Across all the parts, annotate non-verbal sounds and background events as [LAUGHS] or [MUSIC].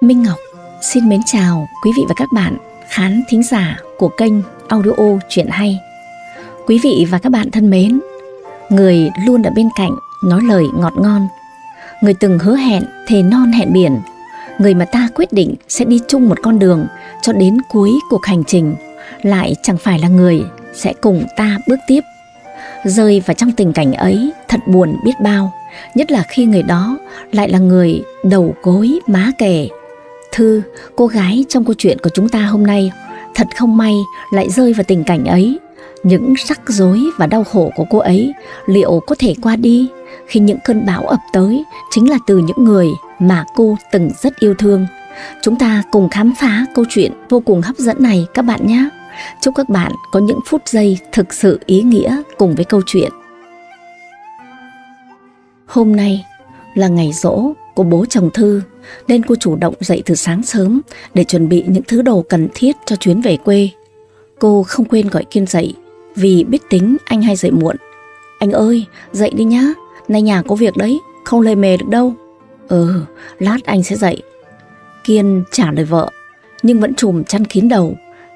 Minh Ngọc xin mến chào quý vị và các bạn khán thính giả của kênh audio chuyện hay. Quý vị và các bạn thân mến, người luôn ở bên cạnh nói lời ngọt ngon, người từng hứa hẹn thề non hẹn biển, người mà ta quyết định sẽ đi chung một con đường cho đến cuối cuộc hành trình, lại chẳng phải là người sẽ cùng ta bước tiếp. Rơi vào trong tình cảnh ấy thật buồn biết bao, nhất là khi người đó lại là người đầu gối má kề Thư, cô gái trong câu chuyện của chúng ta hôm nay, thật không may lại rơi vào tình cảnh ấy. Những rắc rối và đau khổ của cô ấy liệu có thể qua đi khi những cơn bão ập tới chính là từ những người mà cô từng rất yêu thương. Chúng ta cùng khám phá câu chuyện vô cùng hấp dẫn này các bạn nhé. Chúc các bạn có những phút giây thực sự ý nghĩa cùng với câu chuyện. Hôm nay là ngày rỗ của bố chồng Thư nên cô chủ động dậy từ sáng sớm để chuẩn bị những thứ đồ cần thiết cho chuyến về quê. Cô không quên gọi Kiên dậy vì biết tính anh hay dậy muộn. Anh ơi, dậy đi nhá, nay nhà có việc đấy, không lề mề được đâu. Ừ, lát anh sẽ dậy. Kiên trả lời vợ, nhưng vẫn trùm chăn kín đầu.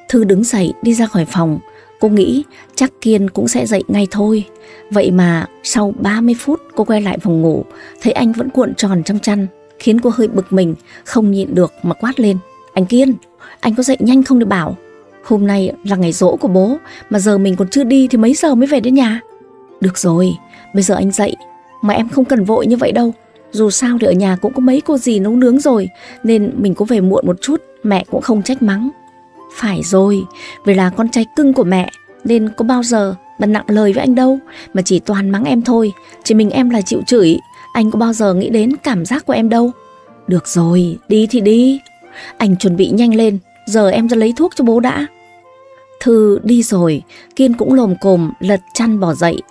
Thư đứng dậy đi ra khỏi phòng, cô nghĩ chắc Kiên cũng sẽ dậy ngay thôi. Vậy mà sau 30 phút cô quay lại phòng ngủ, thấy anh vẫn cuộn tròn trong chăn khiến cô hơi bực mình, không nhịn được mà quát lên. Anh Kiên, anh có dậy nhanh không để bảo. Hôm nay là ngày rỗ của bố, mà giờ mình còn chưa đi thì mấy giờ mới về đến nhà? Được rồi, bây giờ anh dậy, mà em không cần vội như vậy đâu. Dù sao thì ở nhà cũng có mấy cô dì nấu nướng rồi, nên mình có về muộn một chút, mẹ cũng không trách mắng. Phải rồi, vì là con trai cưng của mẹ, nên có bao giờ bật nặng lời với anh đâu, mà chỉ toàn mắng em thôi, chỉ mình em là chịu chửi. Anh có bao giờ nghĩ đến cảm giác của em đâu Được rồi, đi thì đi Anh chuẩn bị nhanh lên Giờ em ra lấy thuốc cho bố đã Thư đi rồi Kiên cũng lồm cồm lật chăn bỏ dậy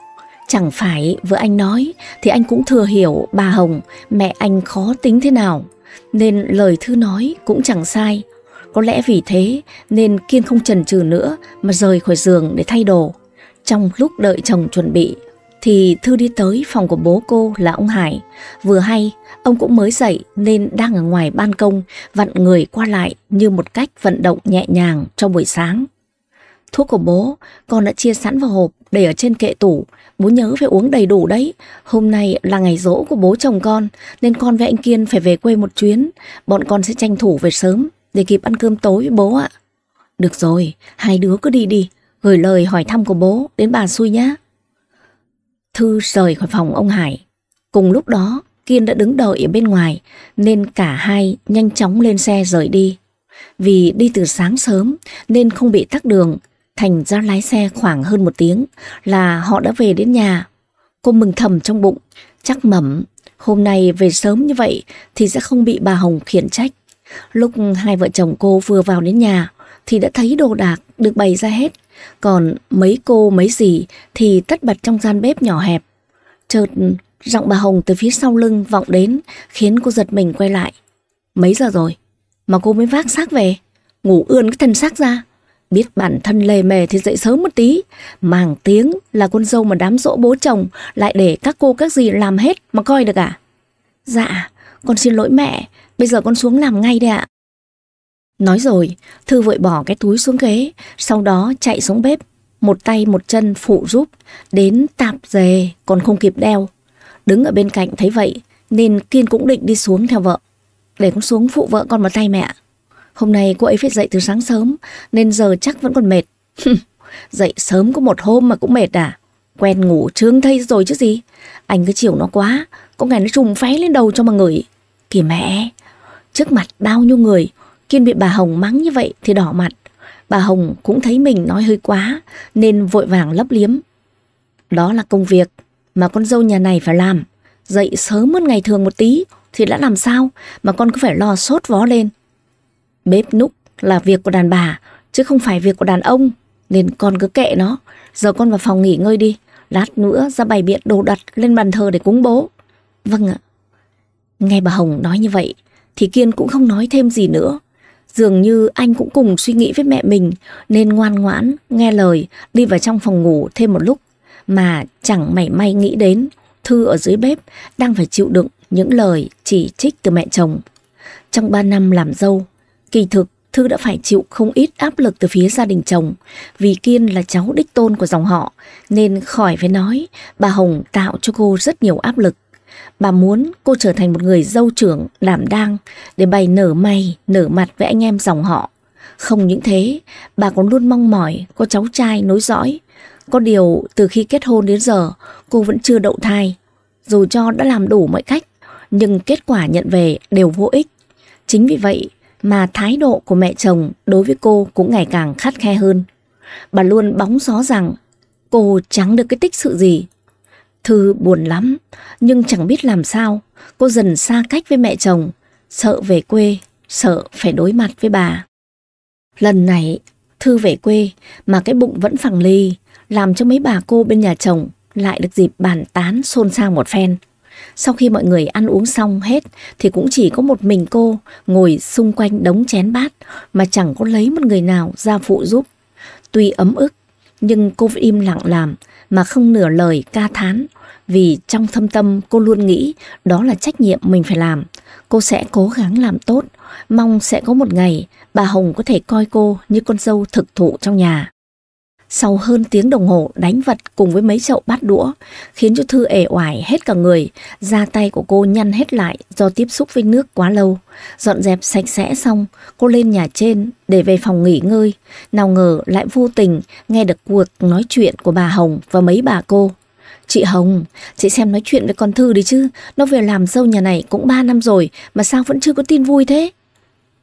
Chẳng phải vừa anh nói Thì anh cũng thừa hiểu bà Hồng Mẹ anh khó tính thế nào Nên lời Thư nói cũng chẳng sai Có lẽ vì thế Nên Kiên không chần chừ nữa Mà rời khỏi giường để thay đồ Trong lúc đợi chồng chuẩn bị thì Thư đi tới phòng của bố cô là ông Hải. Vừa hay, ông cũng mới dậy nên đang ở ngoài ban công vặn người qua lại như một cách vận động nhẹ nhàng trong buổi sáng. Thuốc của bố con đã chia sẵn vào hộp để ở trên kệ tủ. Bố nhớ phải uống đầy đủ đấy. Hôm nay là ngày rỗ của bố chồng con nên con với anh Kiên phải về quê một chuyến. Bọn con sẽ tranh thủ về sớm để kịp ăn cơm tối với bố ạ. Được rồi, hai đứa cứ đi đi. Gửi lời hỏi thăm của bố đến bà xui nhé Thư rời khỏi phòng ông Hải. Cùng lúc đó, Kiên đã đứng đợi ở bên ngoài nên cả hai nhanh chóng lên xe rời đi. Vì đi từ sáng sớm nên không bị tắc đường, Thành ra lái xe khoảng hơn một tiếng là họ đã về đến nhà. Cô mừng thầm trong bụng, chắc mẩm, hôm nay về sớm như vậy thì sẽ không bị bà Hồng khiển trách. Lúc hai vợ chồng cô vừa vào đến nhà thì đã thấy đồ đạc được bày ra hết còn mấy cô mấy dì thì tất bật trong gian bếp nhỏ hẹp. Chợt giọng bà Hồng từ phía sau lưng vọng đến khiến cô giật mình quay lại. Mấy giờ rồi mà cô mới vác xác về? Ngủ ươn cái thân xác ra. Biết bản thân lề mề thì dậy sớm một tí. Màng tiếng là con dâu mà đám dỗ bố chồng lại để các cô các dì làm hết mà coi được à? Dạ, con xin lỗi mẹ, bây giờ con xuống làm ngay đây ạ. Nói rồi, Thư vội bỏ cái túi xuống ghế, sau đó chạy xuống bếp, một tay một chân phụ giúp, đến tạp dề còn không kịp đeo. Đứng ở bên cạnh thấy vậy, nên Kiên cũng định đi xuống theo vợ. Để con xuống phụ vợ con một tay mẹ. Hôm nay cô ấy phải dậy từ sáng sớm, nên giờ chắc vẫn còn mệt. [LAUGHS] dậy sớm có một hôm mà cũng mệt à? Quen ngủ trướng thây rồi chứ gì? Anh cứ chiều nó quá, có ngày nó trùng phé lên đầu cho mà ngửi. Kìa mẹ, trước mặt bao nhiêu người, Kiên bị bà Hồng mắng như vậy thì đỏ mặt. Bà Hồng cũng thấy mình nói hơi quá nên vội vàng lấp liếm. Đó là công việc mà con dâu nhà này phải làm. Dậy sớm hơn ngày thường một tí thì đã làm sao mà con cứ phải lo sốt vó lên. Bếp núc là việc của đàn bà chứ không phải việc của đàn ông nên con cứ kệ nó. Giờ con vào phòng nghỉ ngơi đi. Lát nữa ra bày biện đồ đặt lên bàn thờ để cúng bố. Vâng ạ. Nghe bà Hồng nói như vậy thì Kiên cũng không nói thêm gì nữa. Dường như anh cũng cùng suy nghĩ với mẹ mình nên ngoan ngoãn, nghe lời, đi vào trong phòng ngủ thêm một lúc mà chẳng mảy may nghĩ đến Thư ở dưới bếp đang phải chịu đựng những lời chỉ trích từ mẹ chồng. Trong 3 năm làm dâu, kỳ thực Thư đã phải chịu không ít áp lực từ phía gia đình chồng vì Kiên là cháu đích tôn của dòng họ nên khỏi phải nói bà Hồng tạo cho cô rất nhiều áp lực. Bà muốn cô trở thành một người dâu trưởng, đảm đang để bày nở mày, nở mặt với anh em dòng họ. Không những thế, bà còn luôn mong mỏi có cháu trai nối dõi. Có điều từ khi kết hôn đến giờ, cô vẫn chưa đậu thai. Dù cho đã làm đủ mọi cách, nhưng kết quả nhận về đều vô ích. Chính vì vậy mà thái độ của mẹ chồng đối với cô cũng ngày càng khắt khe hơn. Bà luôn bóng gió rằng cô chẳng được cái tích sự gì Thư buồn lắm, nhưng chẳng biết làm sao. Cô dần xa cách với mẹ chồng, sợ về quê, sợ phải đối mặt với bà. Lần này, Thư về quê mà cái bụng vẫn phẳng lì, làm cho mấy bà cô bên nhà chồng lại được dịp bàn tán xôn xao một phen. Sau khi mọi người ăn uống xong hết thì cũng chỉ có một mình cô ngồi xung quanh đống chén bát mà chẳng có lấy một người nào ra phụ giúp. Tuy ấm ức nhưng cô im lặng làm mà không nửa lời ca thán vì trong thâm tâm cô luôn nghĩ đó là trách nhiệm mình phải làm. Cô sẽ cố gắng làm tốt, mong sẽ có một ngày bà Hồng có thể coi cô như con dâu thực thụ trong nhà. Sau hơn tiếng đồng hồ đánh vật cùng với mấy chậu bát đũa, khiến cho Thư ể oải hết cả người, da tay của cô nhăn hết lại do tiếp xúc với nước quá lâu. Dọn dẹp sạch sẽ xong, cô lên nhà trên để về phòng nghỉ ngơi, nào ngờ lại vô tình nghe được cuộc nói chuyện của bà Hồng và mấy bà cô. Chị Hồng, chị xem nói chuyện với con Thư đi chứ, nó về làm dâu nhà này cũng 3 năm rồi mà sao vẫn chưa có tin vui thế?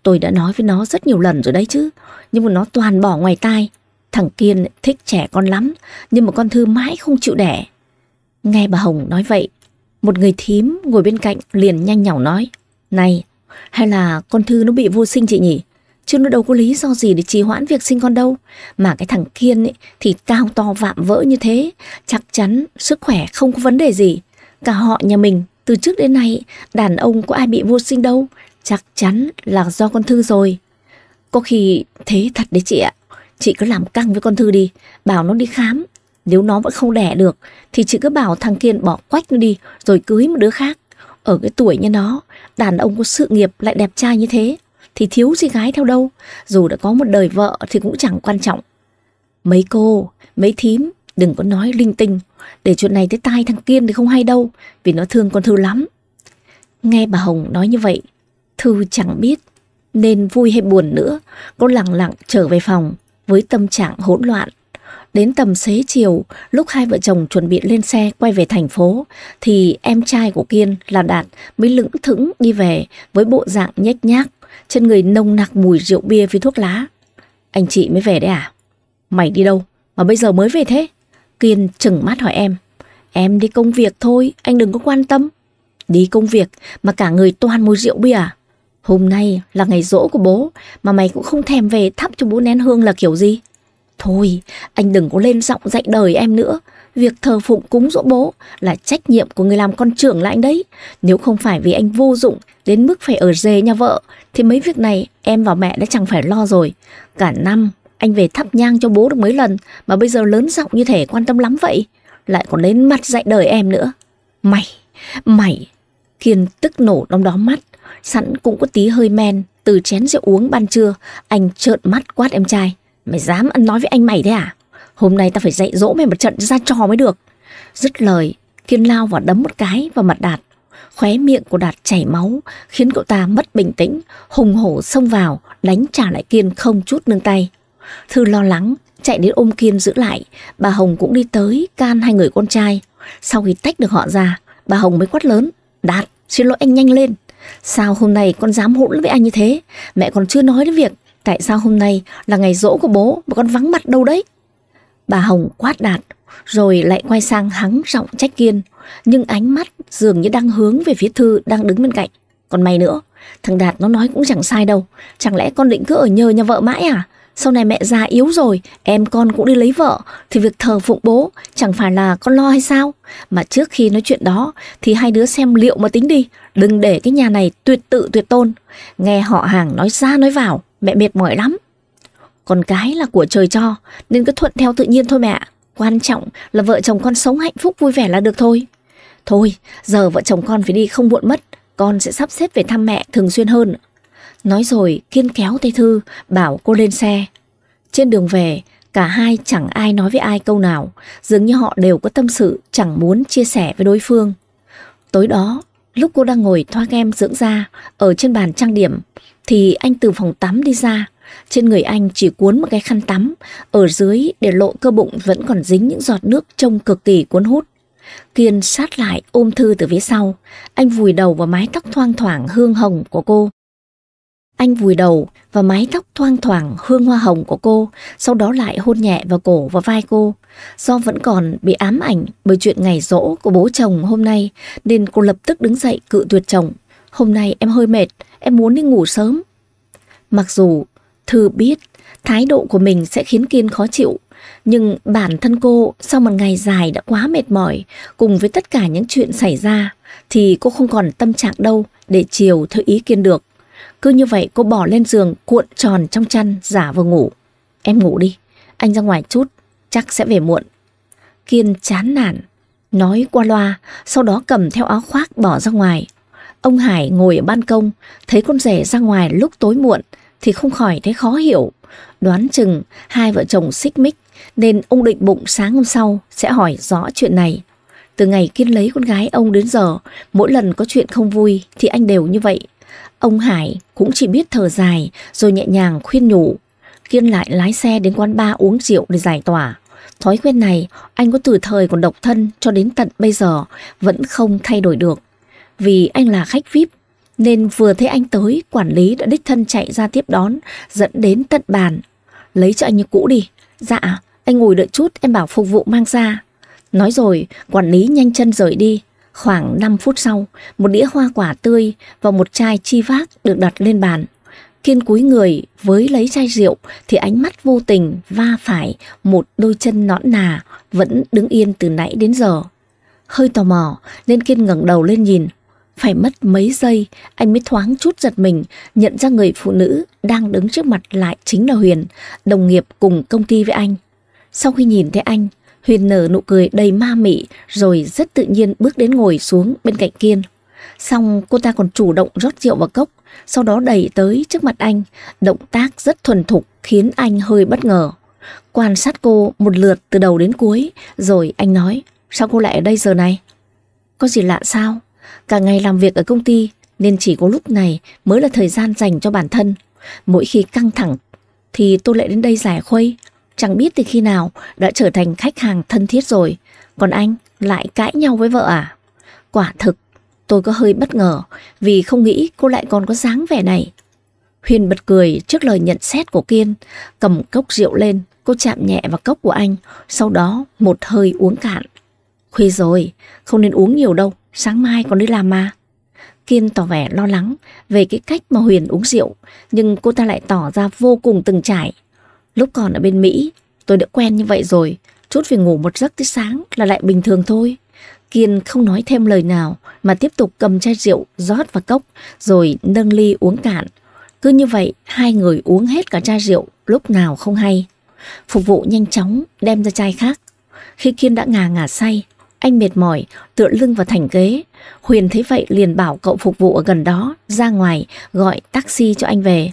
Tôi đã nói với nó rất nhiều lần rồi đấy chứ Nhưng mà nó toàn bỏ ngoài tai Thằng Kiên thích trẻ con lắm, nhưng mà con Thư mãi không chịu đẻ. Nghe bà Hồng nói vậy, một người thím ngồi bên cạnh liền nhanh nhỏ nói. Này, hay là con Thư nó bị vô sinh chị nhỉ? Chứ nó đâu có lý do gì để trì hoãn việc sinh con đâu. Mà cái thằng Kiên ấy, thì cao to vạm vỡ như thế, chắc chắn sức khỏe không có vấn đề gì. Cả họ nhà mình, từ trước đến nay, đàn ông có ai bị vô sinh đâu. Chắc chắn là do con Thư rồi. Có khi thế thật đấy chị ạ. Chị cứ làm căng với con Thư đi Bảo nó đi khám Nếu nó vẫn không đẻ được Thì chị cứ bảo thằng Kiên bỏ quách nó đi Rồi cưới một đứa khác Ở cái tuổi như nó Đàn ông có sự nghiệp lại đẹp trai như thế Thì thiếu gì gái theo đâu Dù đã có một đời vợ thì cũng chẳng quan trọng Mấy cô, mấy thím Đừng có nói linh tinh Để chuyện này tới tai thằng Kiên thì không hay đâu Vì nó thương con Thư lắm Nghe bà Hồng nói như vậy Thư chẳng biết nên vui hay buồn nữa, cô lặng lặng trở về phòng với tâm trạng hỗn loạn. Đến tầm xế chiều, lúc hai vợ chồng chuẩn bị lên xe quay về thành phố, thì em trai của Kiên là Đạt mới lững thững đi về với bộ dạng nhếch nhác, trên người nông nặc mùi rượu bia với thuốc lá. Anh chị mới về đấy à? Mày đi đâu mà bây giờ mới về thế? Kiên chừng mắt hỏi em. Em đi công việc thôi, anh đừng có quan tâm. Đi công việc mà cả người toàn mùi rượu bia à? Hôm nay là ngày rỗ của bố mà mày cũng không thèm về thắp cho bố nén hương là kiểu gì? Thôi, anh đừng có lên giọng dạy đời em nữa. Việc thờ phụng cúng dỗ bố là trách nhiệm của người làm con trưởng lại đấy. Nếu không phải vì anh vô dụng đến mức phải ở dề nhà vợ, thì mấy việc này em và mẹ đã chẳng phải lo rồi. Cả năm, anh về thắp nhang cho bố được mấy lần mà bây giờ lớn giọng như thể quan tâm lắm vậy. Lại còn đến mặt dạy đời em nữa. Mày, mày, Kiên tức nổ đong đó mắt sẵn cũng có tí hơi men từ chén rượu uống ban trưa, anh trợn mắt quát em trai. Mày dám ăn nói với anh mày thế à? Hôm nay ta phải dạy dỗ mày một trận ra trò mới được. Dứt lời, Kiên lao vào đấm một cái vào mặt Đạt. Khóe miệng của Đạt chảy máu, khiến cậu ta mất bình tĩnh, hùng hổ xông vào, đánh trả lại Kiên không chút nương tay. Thư lo lắng, chạy đến ôm Kiên giữ lại, bà Hồng cũng đi tới, can hai người con trai. Sau khi tách được họ ra, bà Hồng mới quát lớn, Đạt, xin lỗi anh nhanh lên, Sao hôm nay con dám hỗn với anh như thế? Mẹ còn chưa nói đến việc tại sao hôm nay là ngày rỗ của bố mà con vắng mặt đâu đấy? Bà Hồng quát đạt, rồi lại quay sang hắng giọng trách kiên, nhưng ánh mắt dường như đang hướng về phía Thư đang đứng bên cạnh. Còn mày nữa, thằng Đạt nó nói cũng chẳng sai đâu, chẳng lẽ con định cứ ở nhờ nhà vợ mãi à? sau này mẹ già yếu rồi, em con cũng đi lấy vợ, thì việc thờ phụng bố chẳng phải là con lo hay sao? Mà trước khi nói chuyện đó thì hai đứa xem liệu mà tính đi, đừng để cái nhà này tuyệt tự tuyệt tôn. Nghe họ hàng nói ra nói vào, mẹ mệt mỏi lắm. Con cái là của trời cho, nên cứ thuận theo tự nhiên thôi mẹ. Quan trọng là vợ chồng con sống hạnh phúc vui vẻ là được thôi. Thôi, giờ vợ chồng con phải đi không muộn mất, con sẽ sắp xếp về thăm mẹ thường xuyên hơn. Nói rồi Kiên kéo tay Thư bảo cô lên xe. Trên đường về, cả hai chẳng ai nói với ai câu nào, dường như họ đều có tâm sự chẳng muốn chia sẻ với đối phương. Tối đó, lúc cô đang ngồi thoa kem dưỡng da ở trên bàn trang điểm, thì anh từ phòng tắm đi ra. Trên người anh chỉ cuốn một cái khăn tắm, ở dưới để lộ cơ bụng vẫn còn dính những giọt nước trông cực kỳ cuốn hút. Kiên sát lại ôm Thư từ phía sau, anh vùi đầu vào mái tóc thoang thoảng hương hồng của cô, anh vùi đầu và mái tóc thoang thoảng hương hoa hồng của cô, sau đó lại hôn nhẹ vào cổ và vai cô. Do vẫn còn bị ám ảnh bởi chuyện ngày rỗ của bố chồng hôm nay, nên cô lập tức đứng dậy cự tuyệt chồng. Hôm nay em hơi mệt, em muốn đi ngủ sớm. Mặc dù Thư biết thái độ của mình sẽ khiến Kiên khó chịu, nhưng bản thân cô sau một ngày dài đã quá mệt mỏi cùng với tất cả những chuyện xảy ra thì cô không còn tâm trạng đâu để chiều theo ý Kiên được. Cứ như vậy cô bỏ lên giường cuộn tròn trong chăn giả vừa ngủ. Em ngủ đi, anh ra ngoài chút, chắc sẽ về muộn. Kiên chán nản, nói qua loa, sau đó cầm theo áo khoác bỏ ra ngoài. Ông Hải ngồi ở ban công, thấy con rể ra ngoài lúc tối muộn thì không khỏi thấy khó hiểu. Đoán chừng hai vợ chồng xích mích nên ông định bụng sáng hôm sau sẽ hỏi rõ chuyện này. Từ ngày Kiên lấy con gái ông đến giờ, mỗi lần có chuyện không vui thì anh đều như vậy. Ông Hải cũng chỉ biết thở dài rồi nhẹ nhàng khuyên nhủ. Kiên lại lái xe đến quán bar uống rượu để giải tỏa. Thói quen này anh có từ thời còn độc thân cho đến tận bây giờ vẫn không thay đổi được. Vì anh là khách VIP nên vừa thấy anh tới quản lý đã đích thân chạy ra tiếp đón dẫn đến tận bàn. Lấy cho anh như cũ đi. Dạ, anh ngồi đợi chút em bảo phục vụ mang ra. Nói rồi quản lý nhanh chân rời đi Khoảng 5 phút sau, một đĩa hoa quả tươi và một chai chi vác được đặt lên bàn. Kiên cúi người với lấy chai rượu thì ánh mắt vô tình va phải một đôi chân nõn nà vẫn đứng yên từ nãy đến giờ. Hơi tò mò nên Kiên ngẩng đầu lên nhìn. Phải mất mấy giây anh mới thoáng chút giật mình nhận ra người phụ nữ đang đứng trước mặt lại chính là Huyền, đồng nghiệp cùng công ty với anh. Sau khi nhìn thấy anh, Huyền nở nụ cười đầy ma mị rồi rất tự nhiên bước đến ngồi xuống bên cạnh Kiên. Xong cô ta còn chủ động rót rượu vào cốc, sau đó đẩy tới trước mặt anh, động tác rất thuần thục khiến anh hơi bất ngờ. Quan sát cô một lượt từ đầu đến cuối, rồi anh nói, sao cô lại ở đây giờ này? Có gì lạ sao? Cả ngày làm việc ở công ty nên chỉ có lúc này mới là thời gian dành cho bản thân. Mỗi khi căng thẳng thì tôi lại đến đây giải khuây, Chẳng biết từ khi nào đã trở thành khách hàng thân thiết rồi. Còn anh lại cãi nhau với vợ à? Quả thực, tôi có hơi bất ngờ vì không nghĩ cô lại còn có dáng vẻ này. Huyền bật cười trước lời nhận xét của Kiên, cầm cốc rượu lên, cô chạm nhẹ vào cốc của anh, sau đó một hơi uống cạn. Khuya rồi, không nên uống nhiều đâu, sáng mai còn đi làm mà. Kiên tỏ vẻ lo lắng về cái cách mà Huyền uống rượu, nhưng cô ta lại tỏ ra vô cùng từng trải. Lúc còn ở bên Mỹ, tôi đã quen như vậy rồi, chút về ngủ một giấc tới sáng là lại bình thường thôi. Kiên không nói thêm lời nào mà tiếp tục cầm chai rượu rót vào cốc rồi nâng ly uống cạn. Cứ như vậy hai người uống hết cả chai rượu lúc nào không hay. Phục vụ nhanh chóng đem ra chai khác. Khi Kiên đã ngà ngà say, anh mệt mỏi tựa lưng vào thành ghế. Huyền thấy vậy liền bảo cậu phục vụ ở gần đó ra ngoài gọi taxi cho anh về.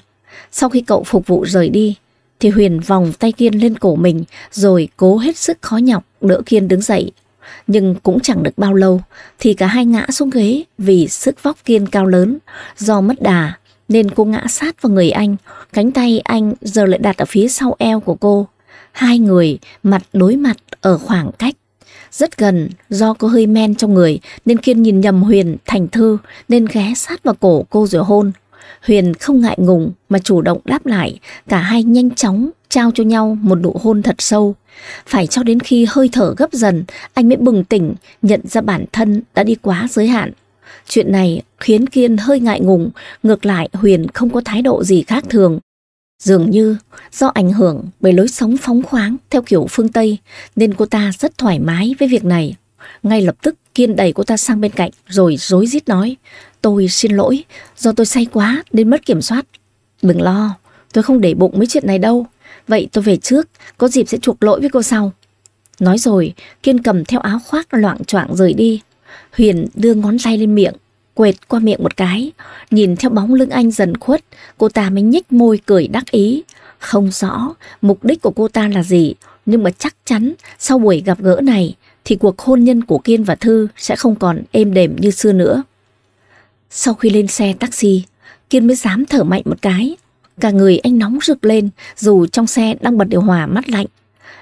Sau khi cậu phục vụ rời đi, thì Huyền vòng tay Kiên lên cổ mình rồi cố hết sức khó nhọc đỡ Kiên đứng dậy. Nhưng cũng chẳng được bao lâu thì cả hai ngã xuống ghế vì sức vóc Kiên cao lớn do mất đà nên cô ngã sát vào người anh, cánh tay anh giờ lại đặt ở phía sau eo của cô. Hai người mặt đối mặt ở khoảng cách rất gần do có hơi men trong người nên Kiên nhìn nhầm Huyền thành Thư nên ghé sát vào cổ cô rồi hôn. Huyền không ngại ngùng mà chủ động đáp lại, cả hai nhanh chóng trao cho nhau một nụ hôn thật sâu. Phải cho đến khi hơi thở gấp dần, anh mới bừng tỉnh, nhận ra bản thân đã đi quá giới hạn. Chuyện này khiến Kiên hơi ngại ngùng, ngược lại Huyền không có thái độ gì khác thường. Dường như do ảnh hưởng bởi lối sống phóng khoáng theo kiểu phương Tây nên cô ta rất thoải mái với việc này ngay lập tức Kiên đẩy cô ta sang bên cạnh rồi rối rít nói Tôi xin lỗi, do tôi say quá nên mất kiểm soát. Đừng lo, tôi không để bụng mấy chuyện này đâu. Vậy tôi về trước, có dịp sẽ chuộc lỗi với cô sau. Nói rồi, Kiên cầm theo áo khoác loạn choạng rời đi. Huyền đưa ngón tay lên miệng, quệt qua miệng một cái. Nhìn theo bóng lưng anh dần khuất, cô ta mới nhích môi cười đắc ý. Không rõ mục đích của cô ta là gì, nhưng mà chắc chắn sau buổi gặp gỡ này, thì cuộc hôn nhân của Kiên và Thư sẽ không còn êm đềm như xưa nữa. Sau khi lên xe taxi, Kiên mới dám thở mạnh một cái. Cả người anh nóng rực lên dù trong xe đang bật điều hòa mát lạnh.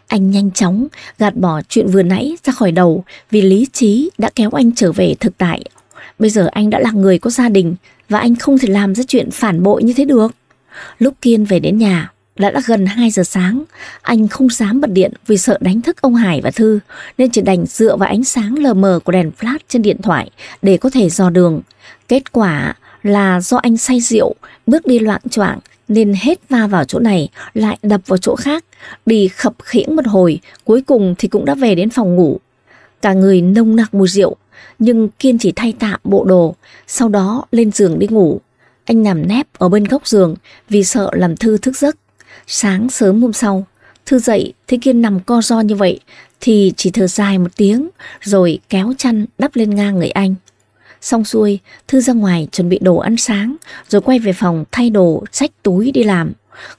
Anh nhanh chóng gạt bỏ chuyện vừa nãy ra khỏi đầu vì lý trí đã kéo anh trở về thực tại. Bây giờ anh đã là người có gia đình và anh không thể làm ra chuyện phản bội như thế được. Lúc Kiên về đến nhà, đã đã gần 2 giờ sáng, anh không dám bật điện vì sợ đánh thức ông Hải và Thư, nên chỉ đành dựa vào ánh sáng lờ mờ của đèn flash trên điện thoại để có thể dò đường. Kết quả là do anh say rượu, bước đi loạn choạng nên hết va vào chỗ này, lại đập vào chỗ khác, đi khập khiễng một hồi, cuối cùng thì cũng đã về đến phòng ngủ. Cả người nông nặc mùi rượu, nhưng Kiên chỉ thay tạm bộ đồ, sau đó lên giường đi ngủ. Anh nằm nép ở bên góc giường vì sợ làm Thư thức giấc. Sáng sớm hôm sau, Thư dậy thấy Kiên nằm co ro như vậy thì chỉ thở dài một tiếng rồi kéo chăn đắp lên ngang người anh. Xong xuôi, Thư ra ngoài chuẩn bị đồ ăn sáng rồi quay về phòng thay đồ, sách túi đi làm.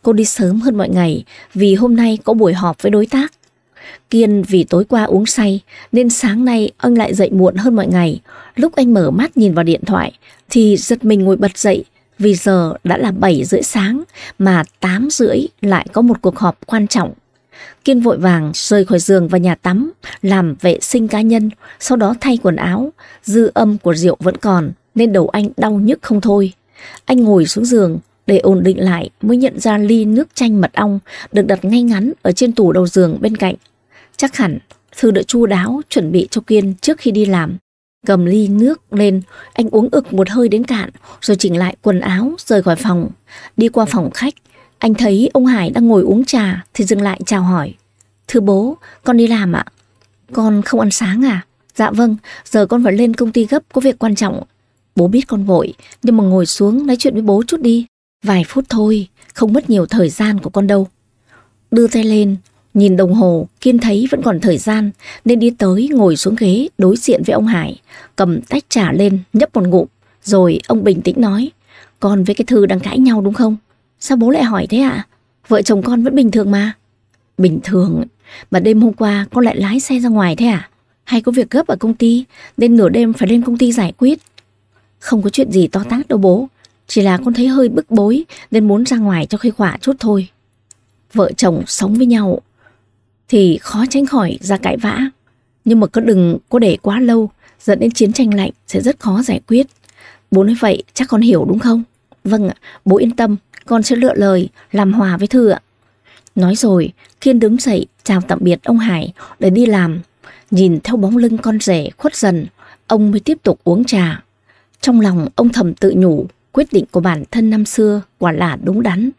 Cô đi sớm hơn mọi ngày vì hôm nay có buổi họp với đối tác. Kiên vì tối qua uống say nên sáng nay anh lại dậy muộn hơn mọi ngày. Lúc anh mở mắt nhìn vào điện thoại thì giật mình ngồi bật dậy vì giờ đã là 7 rưỡi sáng mà 8 rưỡi lại có một cuộc họp quan trọng. Kiên vội vàng rời khỏi giường và nhà tắm, làm vệ sinh cá nhân, sau đó thay quần áo. Dư âm của rượu vẫn còn nên đầu anh đau nhức không thôi. Anh ngồi xuống giường để ổn định lại mới nhận ra ly nước chanh mật ong được đặt ngay ngắn ở trên tủ đầu giường bên cạnh. Chắc hẳn Thư đã chu đáo chuẩn bị cho Kiên trước khi đi làm. Cầm ly nước lên, anh uống ực một hơi đến cạn, rồi chỉnh lại quần áo, rời khỏi phòng. Đi qua phòng khách, anh thấy ông Hải đang ngồi uống trà, thì dừng lại chào hỏi. Thưa bố, con đi làm ạ. Con không ăn sáng à? Dạ vâng, giờ con phải lên công ty gấp có việc quan trọng. Bố biết con vội, nhưng mà ngồi xuống nói chuyện với bố chút đi. Vài phút thôi, không mất nhiều thời gian của con đâu. Đưa tay lên, Nhìn đồng hồ, Kiên thấy vẫn còn thời gian nên đi tới ngồi xuống ghế đối diện với ông Hải, cầm tách trà lên nhấp một ngụm, rồi ông bình tĩnh nói, con với cái Thư đang cãi nhau đúng không? Sao bố lại hỏi thế ạ? Vợ chồng con vẫn bình thường mà. Bình thường, mà đêm hôm qua con lại lái xe ra ngoài thế à? Hay có việc gấp ở công ty nên nửa đêm phải lên công ty giải quyết? Không có chuyện gì to tát đâu bố, chỉ là con thấy hơi bức bối nên muốn ra ngoài cho khuây khỏa chút thôi. Vợ chồng sống với nhau thì khó tránh khỏi ra cãi vã. Nhưng mà cứ đừng có để quá lâu dẫn đến chiến tranh lạnh sẽ rất khó giải quyết. Bố nói vậy chắc con hiểu đúng không? Vâng ạ, bố yên tâm, con sẽ lựa lời, làm hòa với Thư ạ. Nói rồi, Kiên đứng dậy, chào tạm biệt ông Hải để đi làm. Nhìn theo bóng lưng con rể khuất dần, ông mới tiếp tục uống trà. Trong lòng ông thầm tự nhủ, quyết định của bản thân năm xưa quả là đúng đắn.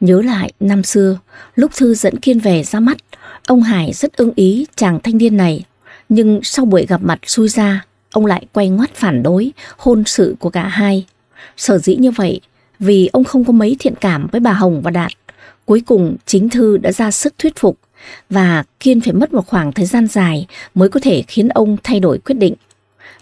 Nhớ lại năm xưa, lúc Thư dẫn Kiên về ra mắt, Ông Hải rất ưng ý chàng thanh niên này, nhưng sau buổi gặp mặt xui ra, ông lại quay ngoắt phản đối hôn sự của cả hai. Sở dĩ như vậy vì ông không có mấy thiện cảm với bà Hồng và Đạt. Cuối cùng chính Thư đã ra sức thuyết phục và Kiên phải mất một khoảng thời gian dài mới có thể khiến ông thay đổi quyết định.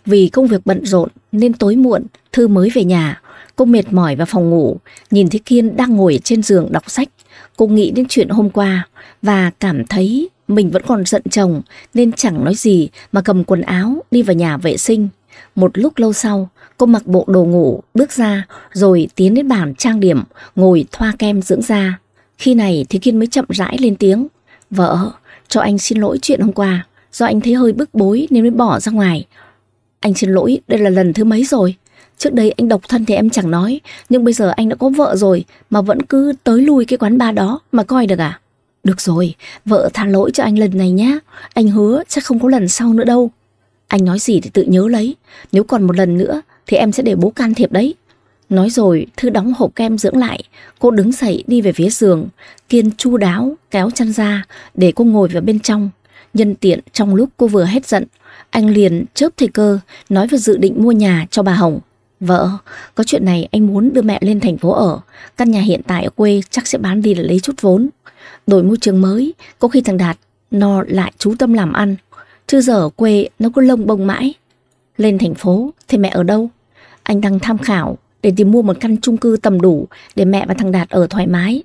Vì công việc bận rộn nên tối muộn Thư mới về nhà, cô mệt mỏi vào phòng ngủ, nhìn thấy Kiên đang ngồi trên giường đọc sách Cô nghĩ đến chuyện hôm qua và cảm thấy mình vẫn còn giận chồng nên chẳng nói gì mà cầm quần áo đi vào nhà vệ sinh. Một lúc lâu sau, cô mặc bộ đồ ngủ, bước ra rồi tiến đến bàn trang điểm, ngồi thoa kem dưỡng da. Khi này thì Kiên mới chậm rãi lên tiếng. Vợ, cho anh xin lỗi chuyện hôm qua, do anh thấy hơi bức bối nên mới bỏ ra ngoài. Anh xin lỗi, đây là lần thứ mấy rồi? Trước đây anh độc thân thì em chẳng nói, nhưng bây giờ anh đã có vợ rồi mà vẫn cứ tới lui cái quán ba đó mà coi được à? Được rồi, vợ tha lỗi cho anh lần này nhá. Anh hứa chắc không có lần sau nữa đâu. Anh nói gì thì tự nhớ lấy. Nếu còn một lần nữa thì em sẽ để bố can thiệp đấy. Nói rồi, Thư đóng hộp kem dưỡng lại. Cô đứng dậy đi về phía giường. Kiên chu đáo, kéo chăn ra để cô ngồi vào bên trong. Nhân tiện trong lúc cô vừa hết giận, anh liền chớp thời cơ nói về dự định mua nhà cho bà Hồng. Vợ, có chuyện này anh muốn đưa mẹ lên thành phố ở Căn nhà hiện tại ở quê chắc sẽ bán đi để lấy chút vốn Đổi môi trường mới, có khi thằng Đạt Nó lại chú tâm làm ăn Chứ giờ ở quê nó cứ lông bông mãi Lên thành phố thì mẹ ở đâu? Anh đang tham khảo để tìm mua một căn chung cư tầm đủ Để mẹ và thằng Đạt ở thoải mái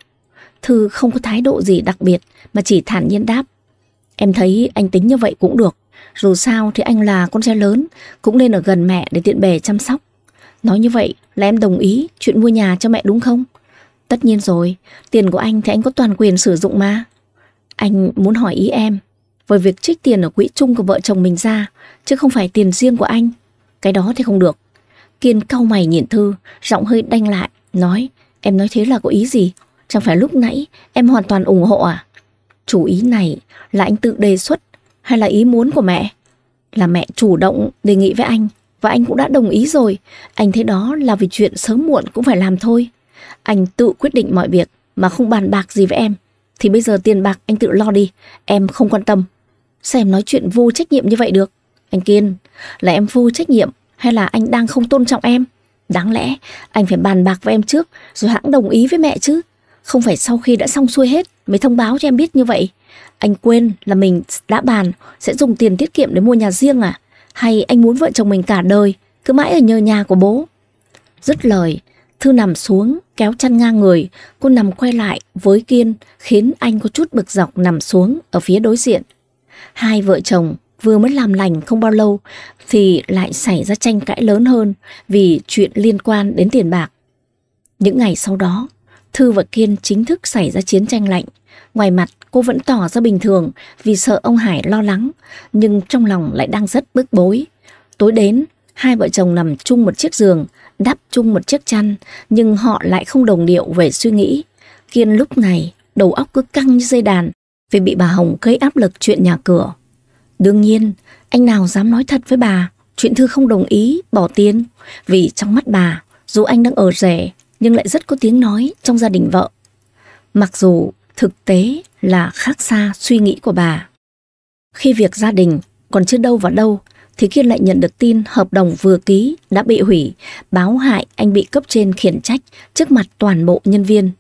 Thư không có thái độ gì đặc biệt Mà chỉ thản nhiên đáp Em thấy anh tính như vậy cũng được Dù sao thì anh là con trai lớn Cũng nên ở gần mẹ để tiện bề chăm sóc Nói như vậy là em đồng ý chuyện mua nhà cho mẹ đúng không? Tất nhiên rồi, tiền của anh thì anh có toàn quyền sử dụng mà. Anh muốn hỏi ý em, với việc trích tiền ở quỹ chung của vợ chồng mình ra, chứ không phải tiền riêng của anh. Cái đó thì không được. Kiên cau mày nhìn Thư, giọng hơi đanh lại, nói, em nói thế là có ý gì? Chẳng phải lúc nãy em hoàn toàn ủng hộ à? Chủ ý này là anh tự đề xuất hay là ý muốn của mẹ? Là mẹ chủ động đề nghị với anh và anh cũng đã đồng ý rồi, anh thấy đó là vì chuyện sớm muộn cũng phải làm thôi. Anh tự quyết định mọi việc mà không bàn bạc gì với em. Thì bây giờ tiền bạc anh tự lo đi, em không quan tâm. Sao em nói chuyện vô trách nhiệm như vậy được? Anh Kiên, là em vô trách nhiệm hay là anh đang không tôn trọng em? Đáng lẽ anh phải bàn bạc với em trước rồi hãng đồng ý với mẹ chứ. Không phải sau khi đã xong xuôi hết mới thông báo cho em biết như vậy. Anh quên là mình đã bàn sẽ dùng tiền tiết kiệm để mua nhà riêng à? Hay anh muốn vợ chồng mình cả đời Cứ mãi ở nhờ nhà của bố Dứt lời Thư nằm xuống kéo chăn ngang người Cô nằm quay lại với Kiên Khiến anh có chút bực dọc nằm xuống Ở phía đối diện Hai vợ chồng vừa mới làm lành không bao lâu Thì lại xảy ra tranh cãi lớn hơn Vì chuyện liên quan đến tiền bạc Những ngày sau đó Thư và Kiên chính thức xảy ra chiến tranh lạnh Ngoài mặt cô vẫn tỏ ra bình thường vì sợ ông Hải lo lắng, nhưng trong lòng lại đang rất bức bối. Tối đến, hai vợ chồng nằm chung một chiếc giường, đắp chung một chiếc chăn, nhưng họ lại không đồng điệu về suy nghĩ. Kiên lúc này, đầu óc cứ căng như dây đàn vì bị bà Hồng gây áp lực chuyện nhà cửa. Đương nhiên, anh nào dám nói thật với bà, chuyện Thư không đồng ý, bỏ tiền, vì trong mắt bà, dù anh đang ở rẻ, nhưng lại rất có tiếng nói trong gia đình vợ. Mặc dù thực tế là khác xa suy nghĩ của bà. Khi việc gia đình còn chưa đâu vào đâu thì Kiên lại nhận được tin hợp đồng vừa ký đã bị hủy, báo hại anh bị cấp trên khiển trách trước mặt toàn bộ nhân viên.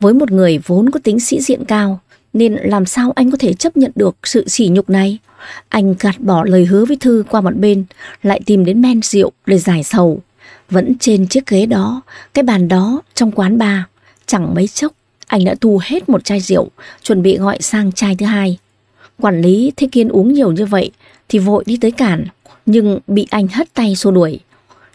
Với một người vốn có tính sĩ diện cao nên làm sao anh có thể chấp nhận được sự sỉ nhục này? Anh gạt bỏ lời hứa với Thư qua một bên, lại tìm đến men rượu để giải sầu. Vẫn trên chiếc ghế đó, cái bàn đó trong quán bar, chẳng mấy chốc anh đã thu hết một chai rượu, chuẩn bị gọi sang chai thứ hai. Quản lý thấy Kiên uống nhiều như vậy thì vội đi tới cản, nhưng bị anh hất tay xô đuổi.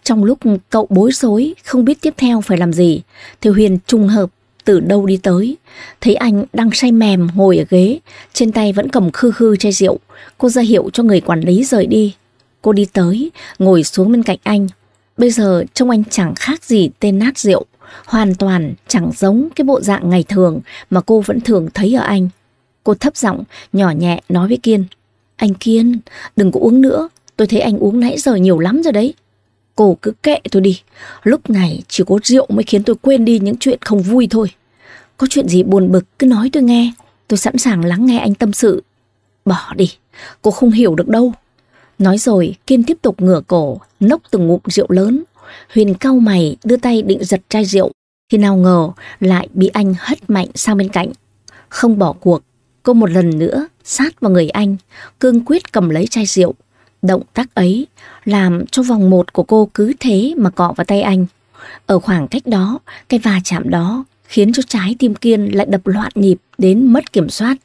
Trong lúc cậu bối rối không biết tiếp theo phải làm gì, thì Huyền trùng hợp từ đâu đi tới. Thấy anh đang say mềm ngồi ở ghế, trên tay vẫn cầm khư khư chai rượu. Cô ra hiệu cho người quản lý rời đi. Cô đi tới, ngồi xuống bên cạnh anh. Bây giờ trông anh chẳng khác gì tên nát rượu hoàn toàn chẳng giống cái bộ dạng ngày thường mà cô vẫn thường thấy ở anh. Cô thấp giọng, nhỏ nhẹ nói với Kiên. Anh Kiên, đừng có uống nữa, tôi thấy anh uống nãy giờ nhiều lắm rồi đấy. Cô cứ kệ tôi đi, lúc này chỉ có rượu mới khiến tôi quên đi những chuyện không vui thôi. Có chuyện gì buồn bực cứ nói tôi nghe, tôi sẵn sàng lắng nghe anh tâm sự. Bỏ đi, cô không hiểu được đâu. Nói rồi, Kiên tiếp tục ngửa cổ, nốc từng ngụm rượu lớn. Huyền cau mày đưa tay định giật chai rượu, khi nào ngờ lại bị anh hất mạnh sang bên cạnh. Không bỏ cuộc, cô một lần nữa sát vào người anh, cương quyết cầm lấy chai rượu. Động tác ấy làm cho vòng một của cô cứ thế mà cọ vào tay anh. Ở khoảng cách đó, cái va chạm đó khiến cho trái tim Kiên lại đập loạn nhịp đến mất kiểm soát.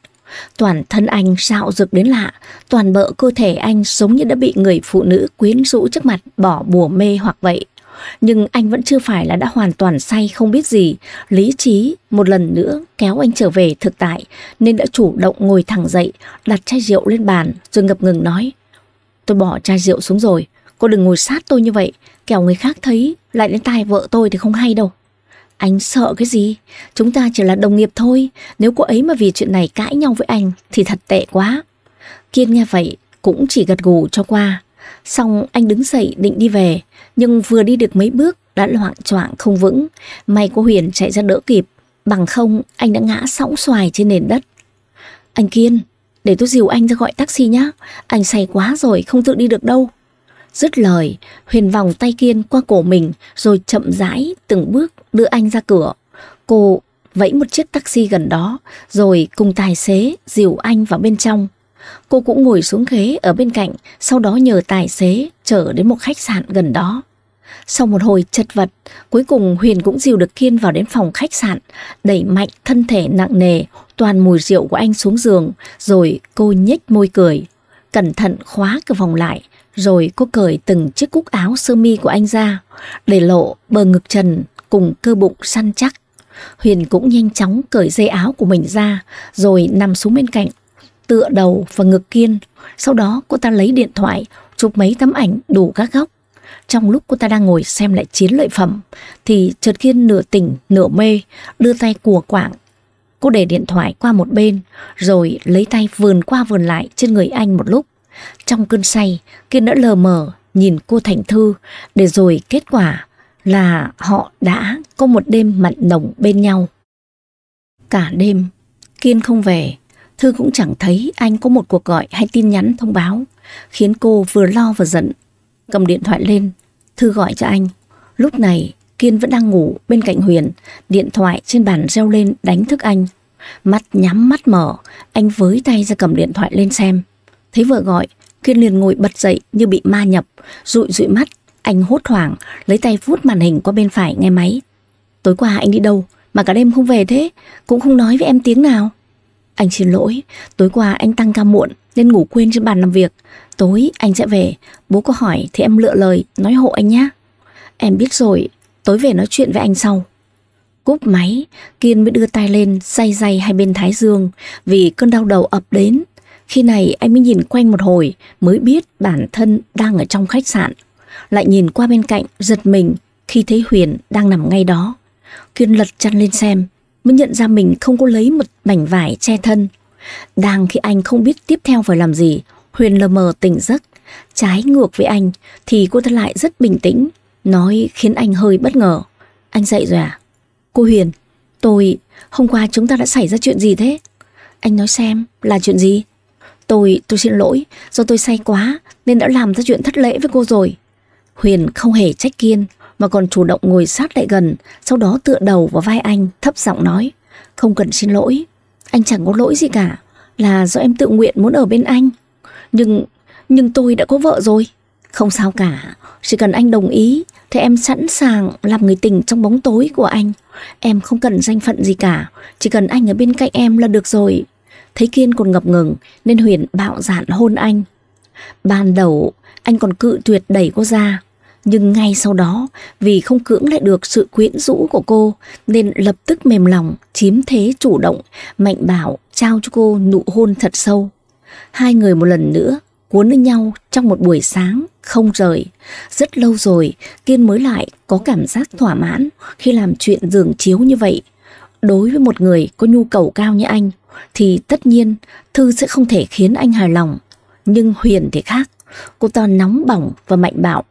Toàn thân anh xạo rực đến lạ, toàn bộ cơ thể anh giống như đã bị người phụ nữ quyến rũ trước mặt bỏ bùa mê hoặc vậy. Nhưng anh vẫn chưa phải là đã hoàn toàn say không biết gì. Lý trí một lần nữa kéo anh trở về thực tại nên đã chủ động ngồi thẳng dậy, đặt chai rượu lên bàn rồi ngập ngừng nói. Tôi bỏ chai rượu xuống rồi, cô đừng ngồi sát tôi như vậy, kẻo người khác thấy lại đến tai vợ tôi thì không hay đâu. Anh sợ cái gì? Chúng ta chỉ là đồng nghiệp thôi, nếu cô ấy mà vì chuyện này cãi nhau với anh thì thật tệ quá. Kiên nghe vậy cũng chỉ gật gù cho qua Xong anh đứng dậy định đi về, nhưng vừa đi được mấy bước đã loạn choạng không vững. May cô Huyền chạy ra đỡ kịp, bằng không anh đã ngã sõng xoài trên nền đất. Anh Kiên, để tôi dìu anh ra gọi taxi nhá, anh say quá rồi không tự đi được đâu. Dứt lời, Huyền vòng tay Kiên qua cổ mình rồi chậm rãi từng bước đưa anh ra cửa. Cô vẫy một chiếc taxi gần đó rồi cùng tài xế dìu anh vào bên trong. Cô cũng ngồi xuống ghế ở bên cạnh, sau đó nhờ tài xế chở đến một khách sạn gần đó. Sau một hồi chật vật, cuối cùng Huyền cũng dìu được Kiên vào đến phòng khách sạn, đẩy mạnh thân thể nặng nề, toàn mùi rượu của anh xuống giường, rồi cô nhếch môi cười. Cẩn thận khóa cửa phòng lại, rồi cô cởi từng chiếc cúc áo sơ mi của anh ra, để lộ bờ ngực trần cùng cơ bụng săn chắc. Huyền cũng nhanh chóng cởi dây áo của mình ra, rồi nằm xuống bên cạnh tựa đầu và ngực Kiên. Sau đó cô ta lấy điện thoại, chụp mấy tấm ảnh đủ các góc. Trong lúc cô ta đang ngồi xem lại chiến lợi phẩm, thì chợt Kiên nửa tỉnh, nửa mê, đưa tay của quảng. Cô để điện thoại qua một bên, rồi lấy tay vườn qua vườn lại trên người anh một lúc. Trong cơn say, Kiên đã lờ mờ nhìn cô Thành Thư, để rồi kết quả là họ đã có một đêm mặn nồng bên nhau. Cả đêm, Kiên không về, Thư cũng chẳng thấy anh có một cuộc gọi hay tin nhắn thông báo, khiến cô vừa lo vừa giận. Cầm điện thoại lên, Thư gọi cho anh. Lúc này, Kiên vẫn đang ngủ bên cạnh Huyền, điện thoại trên bàn reo lên đánh thức anh. Mắt nhắm mắt mở, anh với tay ra cầm điện thoại lên xem. Thấy vợ gọi, Kiên liền ngồi bật dậy như bị ma nhập, rụi rụi mắt. Anh hốt hoảng, lấy tay vuốt màn hình qua bên phải nghe máy. Tối qua anh đi đâu mà cả đêm không về thế, cũng không nói với em tiếng nào. Anh xin lỗi, tối qua anh tăng ca muộn nên ngủ quên trên bàn làm việc. Tối anh sẽ về, bố có hỏi thì em lựa lời, nói hộ anh nhé. Em biết rồi, tối về nói chuyện với anh sau. Cúp máy, Kiên mới đưa tay lên say say hai bên thái dương vì cơn đau đầu ập đến. Khi này anh mới nhìn quanh một hồi mới biết bản thân đang ở trong khách sạn. Lại nhìn qua bên cạnh giật mình khi thấy Huyền đang nằm ngay đó. Kiên lật chăn lên xem, mới nhận ra mình không có lấy một mảnh vải che thân. Đang khi anh không biết tiếp theo phải làm gì, Huyền lờ mờ tỉnh giấc. Trái ngược với anh thì cô ta lại rất bình tĩnh, nói khiến anh hơi bất ngờ. Anh dậy rồi à? Cô Huyền, tôi... Hôm qua chúng ta đã xảy ra chuyện gì thế? Anh nói xem, là chuyện gì? Tôi, tôi xin lỗi, do tôi say quá nên đã làm ra chuyện thất lễ với cô rồi. Huyền không hề trách Kiên, mà còn chủ động ngồi sát lại gần, sau đó tựa đầu vào vai anh, thấp giọng nói. Không cần xin lỗi, anh chẳng có lỗi gì cả, là do em tự nguyện muốn ở bên anh. Nhưng, nhưng tôi đã có vợ rồi. Không sao cả, chỉ cần anh đồng ý thì em sẵn sàng làm người tình trong bóng tối của anh. Em không cần danh phận gì cả, chỉ cần anh ở bên cạnh em là được rồi. Thấy Kiên còn ngập ngừng nên Huyền bạo dạn hôn anh. Ban đầu anh còn cự tuyệt đẩy cô ra nhưng ngay sau đó, vì không cưỡng lại được sự quyến rũ của cô, nên lập tức mềm lòng, chiếm thế chủ động, mạnh bảo trao cho cô nụ hôn thật sâu. Hai người một lần nữa cuốn lấy nhau trong một buổi sáng, không rời. Rất lâu rồi, Kiên mới lại có cảm giác thỏa mãn khi làm chuyện giường chiếu như vậy. Đối với một người có nhu cầu cao như anh, thì tất nhiên Thư sẽ không thể khiến anh hài lòng. Nhưng Huyền thì khác, cô ta nóng bỏng và mạnh bạo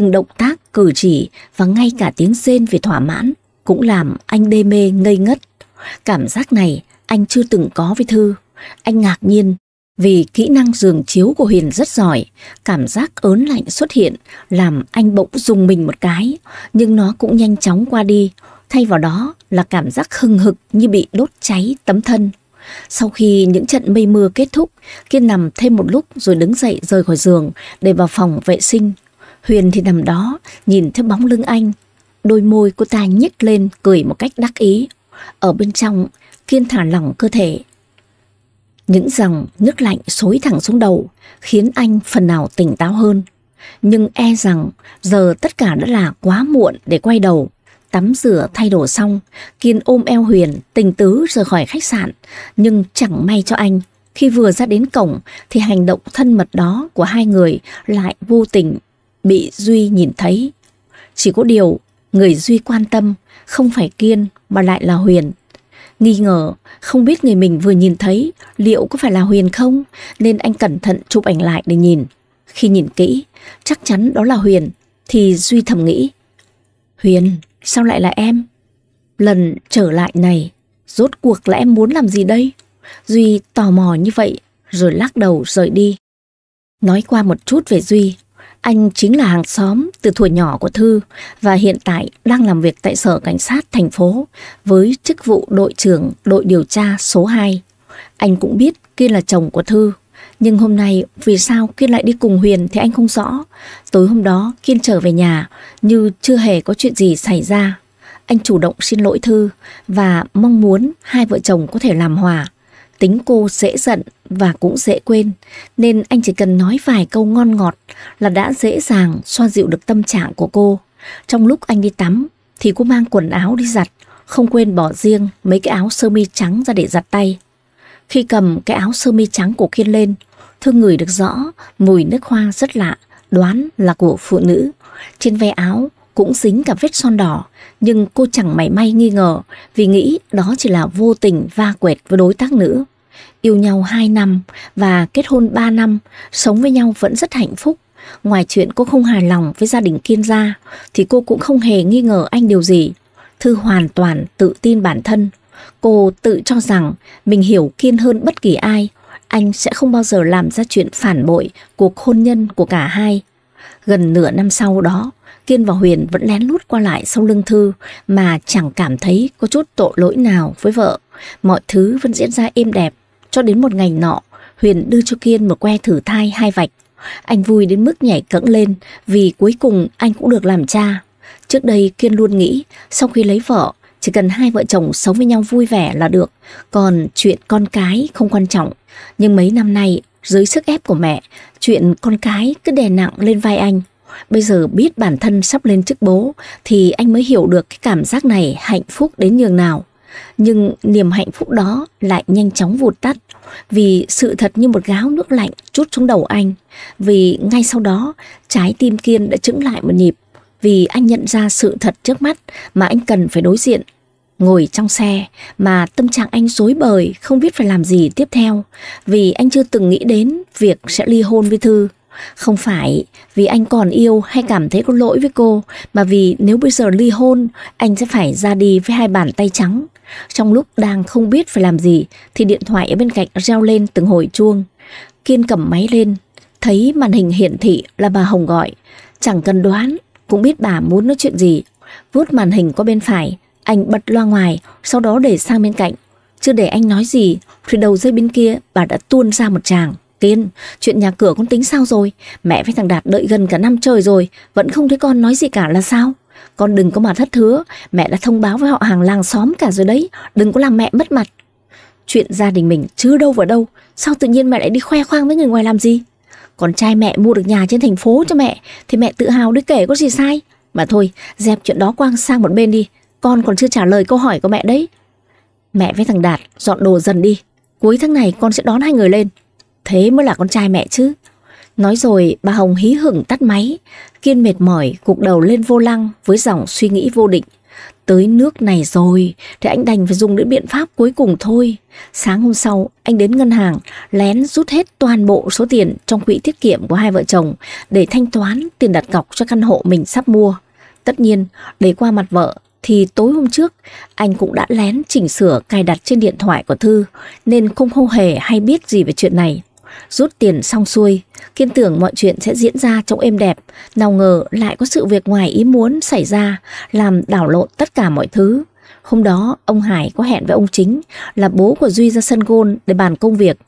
từng động tác, cử chỉ và ngay cả tiếng rên về thỏa mãn cũng làm anh đê mê ngây ngất. Cảm giác này anh chưa từng có với Thư. Anh ngạc nhiên vì kỹ năng giường chiếu của Huyền rất giỏi, cảm giác ớn lạnh xuất hiện làm anh bỗng dùng mình một cái, nhưng nó cũng nhanh chóng qua đi, thay vào đó là cảm giác hừng hực như bị đốt cháy tấm thân. Sau khi những trận mây mưa kết thúc, Kiên nằm thêm một lúc rồi đứng dậy rời khỏi giường để vào phòng vệ sinh. Huyền thì nằm đó, nhìn theo bóng lưng anh. Đôi môi cô ta nhếch lên, cười một cách đắc ý. Ở bên trong, Kiên thả lỏng cơ thể. Những dòng nước lạnh xối thẳng xuống đầu, khiến anh phần nào tỉnh táo hơn. Nhưng e rằng giờ tất cả đã là quá muộn để quay đầu. Tắm rửa thay đồ xong, Kiên ôm eo Huyền, tình tứ rời khỏi khách sạn. Nhưng chẳng may cho anh, khi vừa ra đến cổng thì hành động thân mật đó của hai người lại vô tình bị Duy nhìn thấy. Chỉ có điều, người Duy quan tâm không phải Kiên mà lại là Huyền. Nghi ngờ, không biết người mình vừa nhìn thấy liệu có phải là Huyền không, nên anh cẩn thận chụp ảnh lại để nhìn. Khi nhìn kỹ, chắc chắn đó là Huyền, thì Duy thầm nghĩ. Huyền, sao lại là em? Lần trở lại này, rốt cuộc là em muốn làm gì đây? Duy tò mò như vậy, rồi lắc đầu rời đi. Nói qua một chút về Duy, anh chính là hàng xóm từ thuở nhỏ của Thư và hiện tại đang làm việc tại Sở Cảnh sát thành phố với chức vụ đội trưởng đội điều tra số 2. Anh cũng biết Kiên là chồng của Thư, nhưng hôm nay vì sao Kiên lại đi cùng Huyền thì anh không rõ. Tối hôm đó Kiên trở về nhà như chưa hề có chuyện gì xảy ra. Anh chủ động xin lỗi Thư và mong muốn hai vợ chồng có thể làm hòa. Tính cô dễ giận và cũng dễ quên, nên anh chỉ cần nói vài câu ngon ngọt là đã dễ dàng xoa dịu được tâm trạng của cô. Trong lúc anh đi tắm, thì cô mang quần áo đi giặt, không quên bỏ riêng mấy cái áo sơ mi trắng ra để giặt tay. Khi cầm cái áo sơ mi trắng của Kiên lên, thương người được rõ mùi nước hoa rất lạ, đoán là của phụ nữ. Trên ve áo cũng dính cả vết son đỏ, nhưng cô chẳng mảy may nghi ngờ vì nghĩ đó chỉ là vô tình va quẹt với đối tác nữ. Yêu nhau 2 năm và kết hôn 3 năm, sống với nhau vẫn rất hạnh phúc. Ngoài chuyện cô không hài lòng với gia đình Kiên gia thì cô cũng không hề nghi ngờ anh điều gì. Thư hoàn toàn tự tin bản thân. Cô tự cho rằng mình hiểu Kiên hơn bất kỳ ai. Anh sẽ không bao giờ làm ra chuyện phản bội cuộc hôn nhân của cả hai. Gần nửa năm sau đó, Kiên và Huyền vẫn lén lút qua lại sau lưng Thư mà chẳng cảm thấy có chút tội lỗi nào với vợ. Mọi thứ vẫn diễn ra êm đẹp. Cho đến một ngày nọ, Huyền đưa cho Kiên một que thử thai hai vạch. Anh vui đến mức nhảy cẫng lên vì cuối cùng anh cũng được làm cha. Trước đây Kiên luôn nghĩ sau khi lấy vợ chỉ cần hai vợ chồng sống với nhau vui vẻ là được, còn chuyện con cái không quan trọng. Nhưng mấy năm nay, dưới sức ép của mẹ, chuyện con cái cứ đè nặng lên vai anh. Bây giờ biết bản thân sắp lên chức bố thì anh mới hiểu được cái cảm giác này hạnh phúc đến nhường nào. Nhưng niềm hạnh phúc đó lại nhanh chóng vụt tắt vì sự thật như một gáo nước lạnh trút xuống đầu anh. Vì ngay sau đó trái tim Kiên đã chững lại một nhịp vì anh nhận ra sự thật trước mắt mà anh cần phải đối diện. Ngồi trong xe mà tâm trạng anh rối bời không biết phải làm gì tiếp theo vì anh chưa từng nghĩ đến việc sẽ ly hôn với Thư. Không phải vì anh còn yêu hay cảm thấy có lỗi với cô, mà vì nếu bây giờ ly hôn, anh sẽ phải ra đi với hai bàn tay trắng. Trong lúc đang không biết phải làm gì, thì điện thoại ở bên cạnh reo lên từng hồi chuông. Kiên cầm máy lên, thấy màn hình hiển thị là bà Hồng gọi. Chẳng cần đoán, cũng biết bà muốn nói chuyện gì. Vút màn hình qua bên phải, anh bật loa ngoài, sau đó để sang bên cạnh. Chưa để anh nói gì, thì đầu dây bên kia bà đã tuôn ra một tràng. Tiên, chuyện nhà cửa con tính sao rồi? Mẹ với thằng Đạt đợi gần cả năm trời rồi, vẫn không thấy con nói gì cả là sao? Con đừng có mà thất thứa. mẹ đã thông báo với họ hàng làng xóm cả rồi đấy, đừng có làm mẹ mất mặt. Chuyện gia đình mình chứ đâu vào đâu, sao tự nhiên mẹ lại đi khoe khoang với người ngoài làm gì? Con trai mẹ mua được nhà trên thành phố cho mẹ, thì mẹ tự hào đi kể có gì sai. Mà thôi, dẹp chuyện đó quang sang một bên đi, con còn chưa trả lời câu hỏi của mẹ đấy. Mẹ với thằng Đạt dọn đồ dần đi, cuối tháng này con sẽ đón hai người lên, thế mới là con trai mẹ chứ. Nói rồi bà Hồng hí hửng tắt máy, Kiên mệt mỏi gục đầu lên vô lăng với dòng suy nghĩ vô định. Tới nước này rồi, thì anh đành phải dùng đến biện pháp cuối cùng thôi. Sáng hôm sau, anh đến ngân hàng, lén rút hết toàn bộ số tiền trong quỹ tiết kiệm của hai vợ chồng để thanh toán tiền đặt cọc cho căn hộ mình sắp mua. Tất nhiên, để qua mặt vợ, thì tối hôm trước anh cũng đã lén chỉnh sửa cài đặt trên điện thoại của Thư nên không hô hề hay biết gì về chuyện này rút tiền xong xuôi, kiên tưởng mọi chuyện sẽ diễn ra trong êm đẹp, nào ngờ lại có sự việc ngoài ý muốn xảy ra, làm đảo lộn tất cả mọi thứ. Hôm đó, ông Hải có hẹn với ông Chính là bố của Duy ra sân gôn để bàn công việc.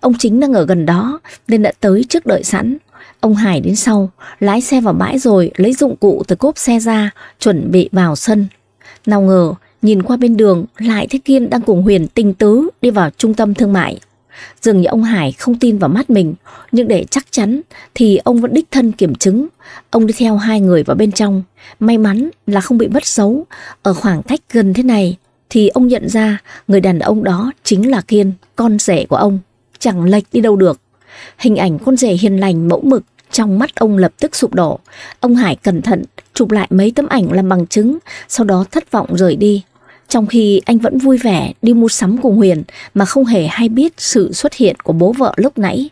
Ông Chính đang ở gần đó nên đã tới trước đợi sẵn. Ông Hải đến sau, lái xe vào bãi rồi lấy dụng cụ từ cốp xe ra, chuẩn bị vào sân. Nào ngờ, nhìn qua bên đường lại thấy Kiên đang cùng Huyền tình tứ đi vào trung tâm thương mại. Dường như ông Hải không tin vào mắt mình, nhưng để chắc chắn thì ông vẫn đích thân kiểm chứng. Ông đi theo hai người vào bên trong, may mắn là không bị mất xấu. Ở khoảng cách gần thế này thì ông nhận ra người đàn ông đó chính là Kiên, con rể của ông. Chẳng lệch đi đâu được. Hình ảnh con rể hiền lành mẫu mực trong mắt ông lập tức sụp đổ. Ông Hải cẩn thận chụp lại mấy tấm ảnh làm bằng chứng, sau đó thất vọng rời đi. Trong khi anh vẫn vui vẻ đi mua sắm cùng Huyền mà không hề hay biết sự xuất hiện của bố vợ lúc nãy.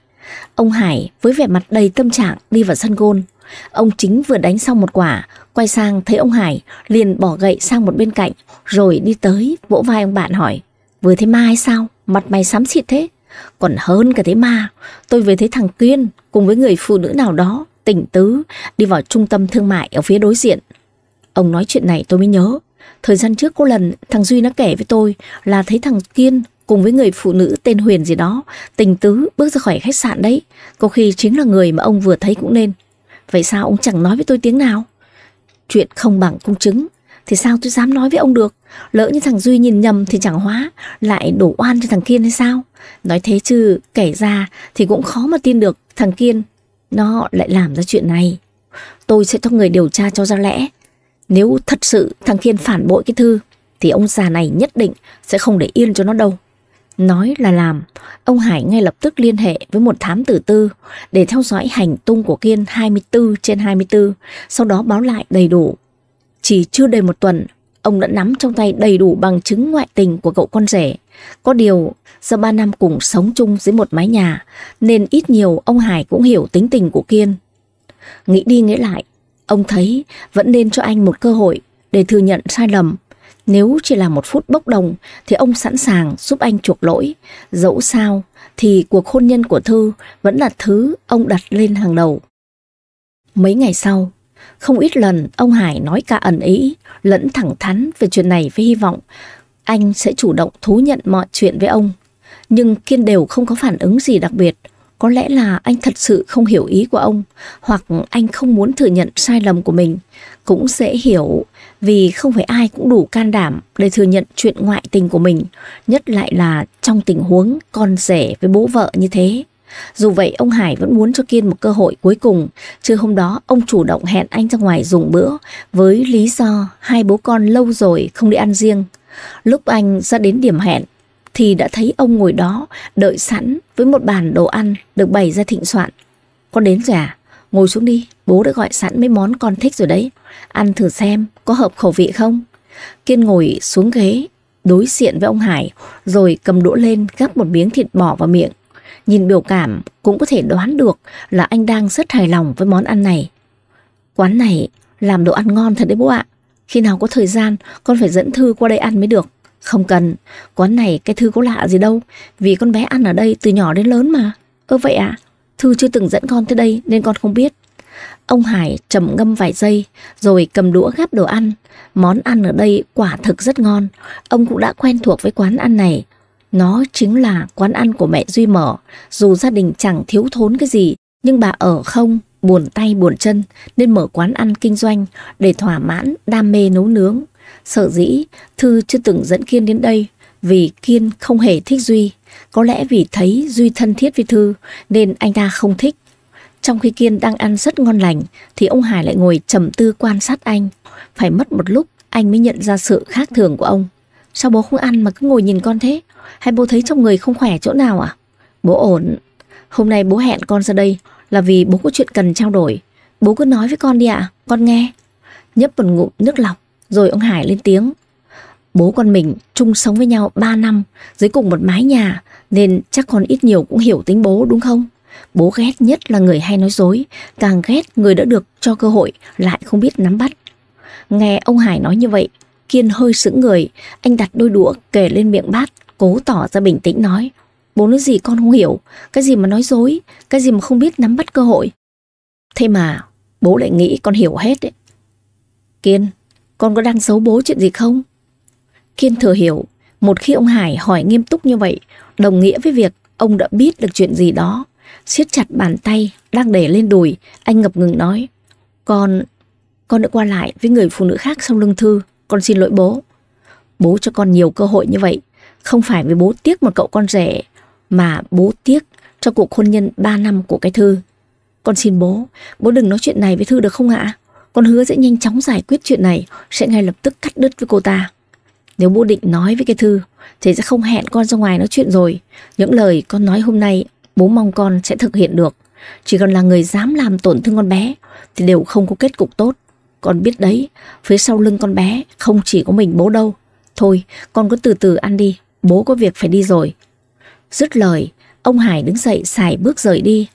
Ông Hải với vẻ mặt đầy tâm trạng đi vào sân gôn. Ông chính vừa đánh xong một quả, quay sang thấy ông Hải, liền bỏ gậy sang một bên cạnh, rồi đi tới vỗ vai ông bạn hỏi. Vừa thấy ma hay sao? Mặt mày xám xịt thế. Còn hơn cả thế ma, tôi vừa thấy thằng Kiên cùng với người phụ nữ nào đó, tỉnh tứ, đi vào trung tâm thương mại ở phía đối diện. Ông nói chuyện này tôi mới nhớ, Thời gian trước có lần thằng Duy nó kể với tôi là thấy thằng Kiên cùng với người phụ nữ tên Huyền gì đó, tình tứ bước ra khỏi khách sạn đấy. Có khi chính là người mà ông vừa thấy cũng nên. Vậy sao ông chẳng nói với tôi tiếng nào? Chuyện không bằng công chứng. Thì sao tôi dám nói với ông được? Lỡ như thằng Duy nhìn nhầm thì chẳng hóa, lại đổ oan cho thằng Kiên hay sao? Nói thế chứ, kể ra thì cũng khó mà tin được thằng Kiên. Nó lại làm ra chuyện này. Tôi sẽ cho người điều tra cho ra lẽ nếu thật sự thằng Thiên phản bội cái thư thì ông già này nhất định sẽ không để yên cho nó đâu. Nói là làm, ông Hải ngay lập tức liên hệ với một thám tử tư để theo dõi hành tung của Kiên 24 trên 24, sau đó báo lại đầy đủ. Chỉ chưa đầy một tuần, ông đã nắm trong tay đầy đủ bằng chứng ngoại tình của cậu con rể. Có điều, do ba năm cùng sống chung dưới một mái nhà, nên ít nhiều ông Hải cũng hiểu tính tình của Kiên. Nghĩ đi nghĩ lại, Ông thấy vẫn nên cho anh một cơ hội để thừa nhận sai lầm. Nếu chỉ là một phút bốc đồng thì ông sẵn sàng giúp anh chuộc lỗi. Dẫu sao thì cuộc hôn nhân của Thư vẫn là thứ ông đặt lên hàng đầu. Mấy ngày sau, không ít lần ông Hải nói cả ẩn ý lẫn thẳng thắn về chuyện này với hy vọng anh sẽ chủ động thú nhận mọi chuyện với ông. Nhưng Kiên đều không có phản ứng gì đặc biệt. Có lẽ là anh thật sự không hiểu ý của ông hoặc anh không muốn thừa nhận sai lầm của mình. Cũng dễ hiểu vì không phải ai cũng đủ can đảm để thừa nhận chuyện ngoại tình của mình, nhất lại là trong tình huống con rể với bố vợ như thế. Dù vậy ông Hải vẫn muốn cho Kiên một cơ hội cuối cùng, chứ hôm đó ông chủ động hẹn anh ra ngoài dùng bữa với lý do hai bố con lâu rồi không đi ăn riêng. Lúc anh ra đến điểm hẹn, thì đã thấy ông ngồi đó đợi sẵn với một bàn đồ ăn được bày ra thịnh soạn. Con đến rồi à? Ngồi xuống đi, bố đã gọi sẵn mấy món con thích rồi đấy. Ăn thử xem có hợp khẩu vị không? Kiên ngồi xuống ghế, đối diện với ông Hải, rồi cầm đũa lên gắp một miếng thịt bò vào miệng. Nhìn biểu cảm cũng có thể đoán được là anh đang rất hài lòng với món ăn này. Quán này làm đồ ăn ngon thật đấy bố ạ. Khi nào có thời gian con phải dẫn Thư qua đây ăn mới được. Không cần, quán này cái Thư có lạ gì đâu, vì con bé ăn ở đây từ nhỏ đến lớn mà. Ơ vậy ạ, à? Thư chưa từng dẫn con tới đây nên con không biết. Ông Hải trầm ngâm vài giây rồi cầm đũa gắp đồ ăn. Món ăn ở đây quả thực rất ngon, ông cũng đã quen thuộc với quán ăn này. Nó chính là quán ăn của mẹ Duy mở, dù gia đình chẳng thiếu thốn cái gì, nhưng bà ở không, buồn tay buồn chân nên mở quán ăn kinh doanh để thỏa mãn đam mê nấu nướng sợ dĩ Thư chưa từng dẫn Kiên đến đây vì Kiên không hề thích Duy. Có lẽ vì thấy Duy thân thiết với Thư nên anh ta không thích. Trong khi Kiên đang ăn rất ngon lành thì ông Hải lại ngồi trầm tư quan sát anh. Phải mất một lúc anh mới nhận ra sự khác thường của ông. Sao bố không ăn mà cứ ngồi nhìn con thế? Hay bố thấy trong người không khỏe chỗ nào à? Bố ổn. Hôm nay bố hẹn con ra đây là vì bố có chuyện cần trao đổi. Bố cứ nói với con đi ạ, con nghe. Nhấp một ngụm nước lọc, rồi ông Hải lên tiếng. Bố con mình chung sống với nhau 3 năm dưới cùng một mái nhà nên chắc con ít nhiều cũng hiểu tính bố đúng không? Bố ghét nhất là người hay nói dối, càng ghét người đã được cho cơ hội lại không biết nắm bắt. Nghe ông Hải nói như vậy, Kiên hơi sững người, anh đặt đôi đũa kề lên miệng bát, cố tỏ ra bình tĩnh nói. Bố nói gì con không hiểu, cái gì mà nói dối, cái gì mà không biết nắm bắt cơ hội. Thế mà, bố lại nghĩ con hiểu hết đấy. Kiên, con có đang xấu bố chuyện gì không? Kiên thừa hiểu, một khi ông Hải hỏi nghiêm túc như vậy, đồng nghĩa với việc ông đã biết được chuyện gì đó. siết chặt bàn tay, đang để lên đùi, anh ngập ngừng nói. Con, con đã qua lại với người phụ nữ khác sau lưng Thư, con xin lỗi bố. Bố cho con nhiều cơ hội như vậy, không phải vì bố tiếc một cậu con rể, mà bố tiếc cho cuộc hôn nhân 3 năm của cái Thư. Con xin bố, bố đừng nói chuyện này với Thư được không ạ? Con hứa sẽ nhanh chóng giải quyết chuyện này, sẽ ngay lập tức cắt đứt với cô ta. Nếu bố định nói với cái thư, thì sẽ không hẹn con ra ngoài nói chuyện rồi. Những lời con nói hôm nay, bố mong con sẽ thực hiện được. Chỉ cần là người dám làm tổn thương con bé, thì đều không có kết cục tốt. Con biết đấy, phía sau lưng con bé không chỉ có mình bố đâu. Thôi, con cứ từ từ ăn đi, bố có việc phải đi rồi. Dứt lời, ông Hải đứng dậy xài bước rời đi.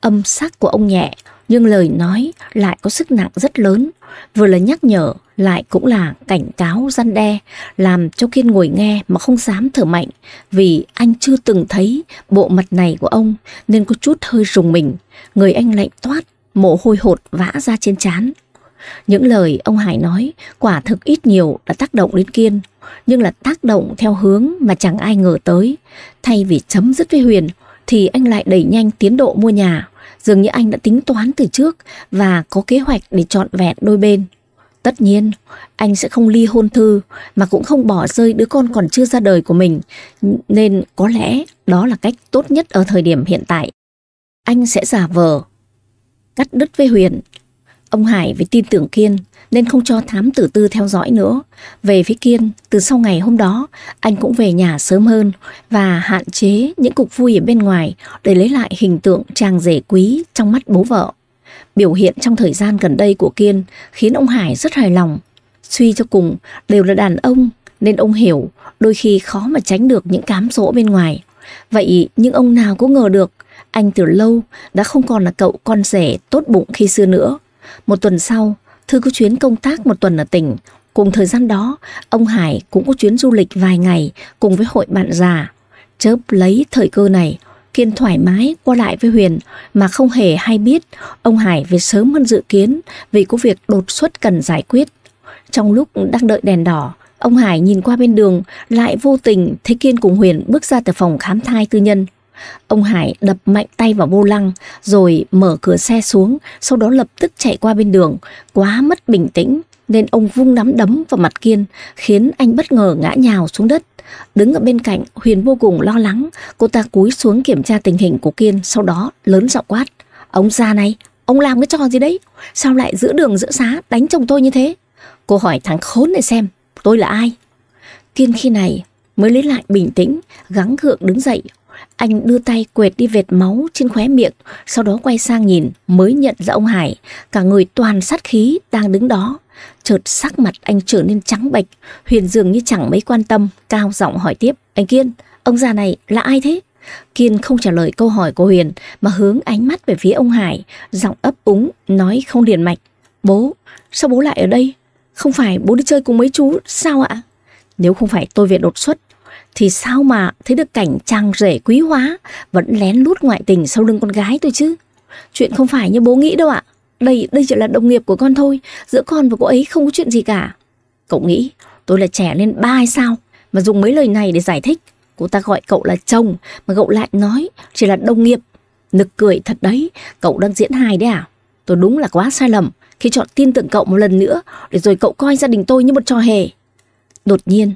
Âm sắc của ông nhẹ, nhưng lời nói lại có sức nặng rất lớn, vừa là nhắc nhở lại cũng là cảnh cáo gian đe, làm cho Kiên ngồi nghe mà không dám thở mạnh vì anh chưa từng thấy bộ mặt này của ông nên có chút hơi rùng mình, người anh lạnh toát, mồ hôi hột vã ra trên trán. Những lời ông Hải nói quả thực ít nhiều đã tác động đến Kiên, nhưng là tác động theo hướng mà chẳng ai ngờ tới. Thay vì chấm dứt với Huyền thì anh lại đẩy nhanh tiến độ mua nhà Dường như anh đã tính toán từ trước và có kế hoạch để trọn vẹn đôi bên. Tất nhiên, anh sẽ không ly hôn thư mà cũng không bỏ rơi đứa con còn chưa ra đời của mình, nên có lẽ đó là cách tốt nhất ở thời điểm hiện tại. Anh sẽ giả vờ, cắt đứt với Huyền. Ông Hải với tin tưởng Kiên nên không cho thám tử tư theo dõi nữa. Về phía Kiên, từ sau ngày hôm đó, anh cũng về nhà sớm hơn và hạn chế những cuộc vui ở bên ngoài để lấy lại hình tượng chàng rể quý trong mắt bố vợ. Biểu hiện trong thời gian gần đây của Kiên khiến ông Hải rất hài lòng. Suy cho cùng, đều là đàn ông nên ông hiểu đôi khi khó mà tránh được những cám dỗ bên ngoài. Vậy nhưng ông nào cũng ngờ được anh từ lâu đã không còn là cậu con rể tốt bụng khi xưa nữa. Một tuần sau, Thư có chuyến công tác một tuần ở tỉnh. Cùng thời gian đó, ông Hải cũng có chuyến du lịch vài ngày cùng với hội bạn già. Chớp lấy thời cơ này, Kiên thoải mái qua lại với Huyền mà không hề hay biết ông Hải về sớm hơn dự kiến vì có việc đột xuất cần giải quyết. Trong lúc đang đợi đèn đỏ, ông Hải nhìn qua bên đường lại vô tình thấy Kiên cùng Huyền bước ra từ phòng khám thai tư nhân. Ông Hải đập mạnh tay vào vô lăng rồi mở cửa xe xuống, sau đó lập tức chạy qua bên đường, quá mất bình tĩnh nên ông vung nắm đấm vào mặt Kiên, khiến anh bất ngờ ngã nhào xuống đất. Đứng ở bên cạnh, Huyền vô cùng lo lắng, cô ta cúi xuống kiểm tra tình hình của Kiên, sau đó lớn giọng quát. Ông ra này, ông làm cái trò gì đấy? Sao lại giữa đường giữa xá đánh chồng tôi như thế? Cô hỏi thằng khốn này xem, tôi là ai? Kiên khi này mới lấy lại bình tĩnh, gắng gượng đứng dậy, anh đưa tay quệt đi vệt máu trên khóe miệng, sau đó quay sang nhìn, mới nhận ra ông Hải, cả người toàn sát khí đang đứng đó. Chợt sắc mặt anh trở nên trắng bệch, Huyền dường như chẳng mấy quan tâm, cao giọng hỏi tiếp, "Anh Kiên, ông già này là ai thế?" Kiên không trả lời câu hỏi của Huyền mà hướng ánh mắt về phía ông Hải, giọng ấp úng nói không điền mạch, "Bố, sao bố lại ở đây? Không phải bố đi chơi cùng mấy chú sao ạ?" Nếu không phải tôi về đột xuất thì sao mà thấy được cảnh chàng rể quý hóa vẫn lén lút ngoại tình sau lưng con gái tôi chứ. Chuyện không phải như bố nghĩ đâu ạ. Đây, đây chỉ là đồng nghiệp của con thôi, giữa con và cô ấy không có chuyện gì cả. Cậu nghĩ tôi là trẻ lên ba hay sao mà dùng mấy lời này để giải thích. Cô ta gọi cậu là chồng mà cậu lại nói chỉ là đồng nghiệp. Nực cười thật đấy, cậu đang diễn hài đấy à? Tôi đúng là quá sai lầm khi chọn tin tưởng cậu một lần nữa để rồi cậu coi gia đình tôi như một trò hề. Đột nhiên,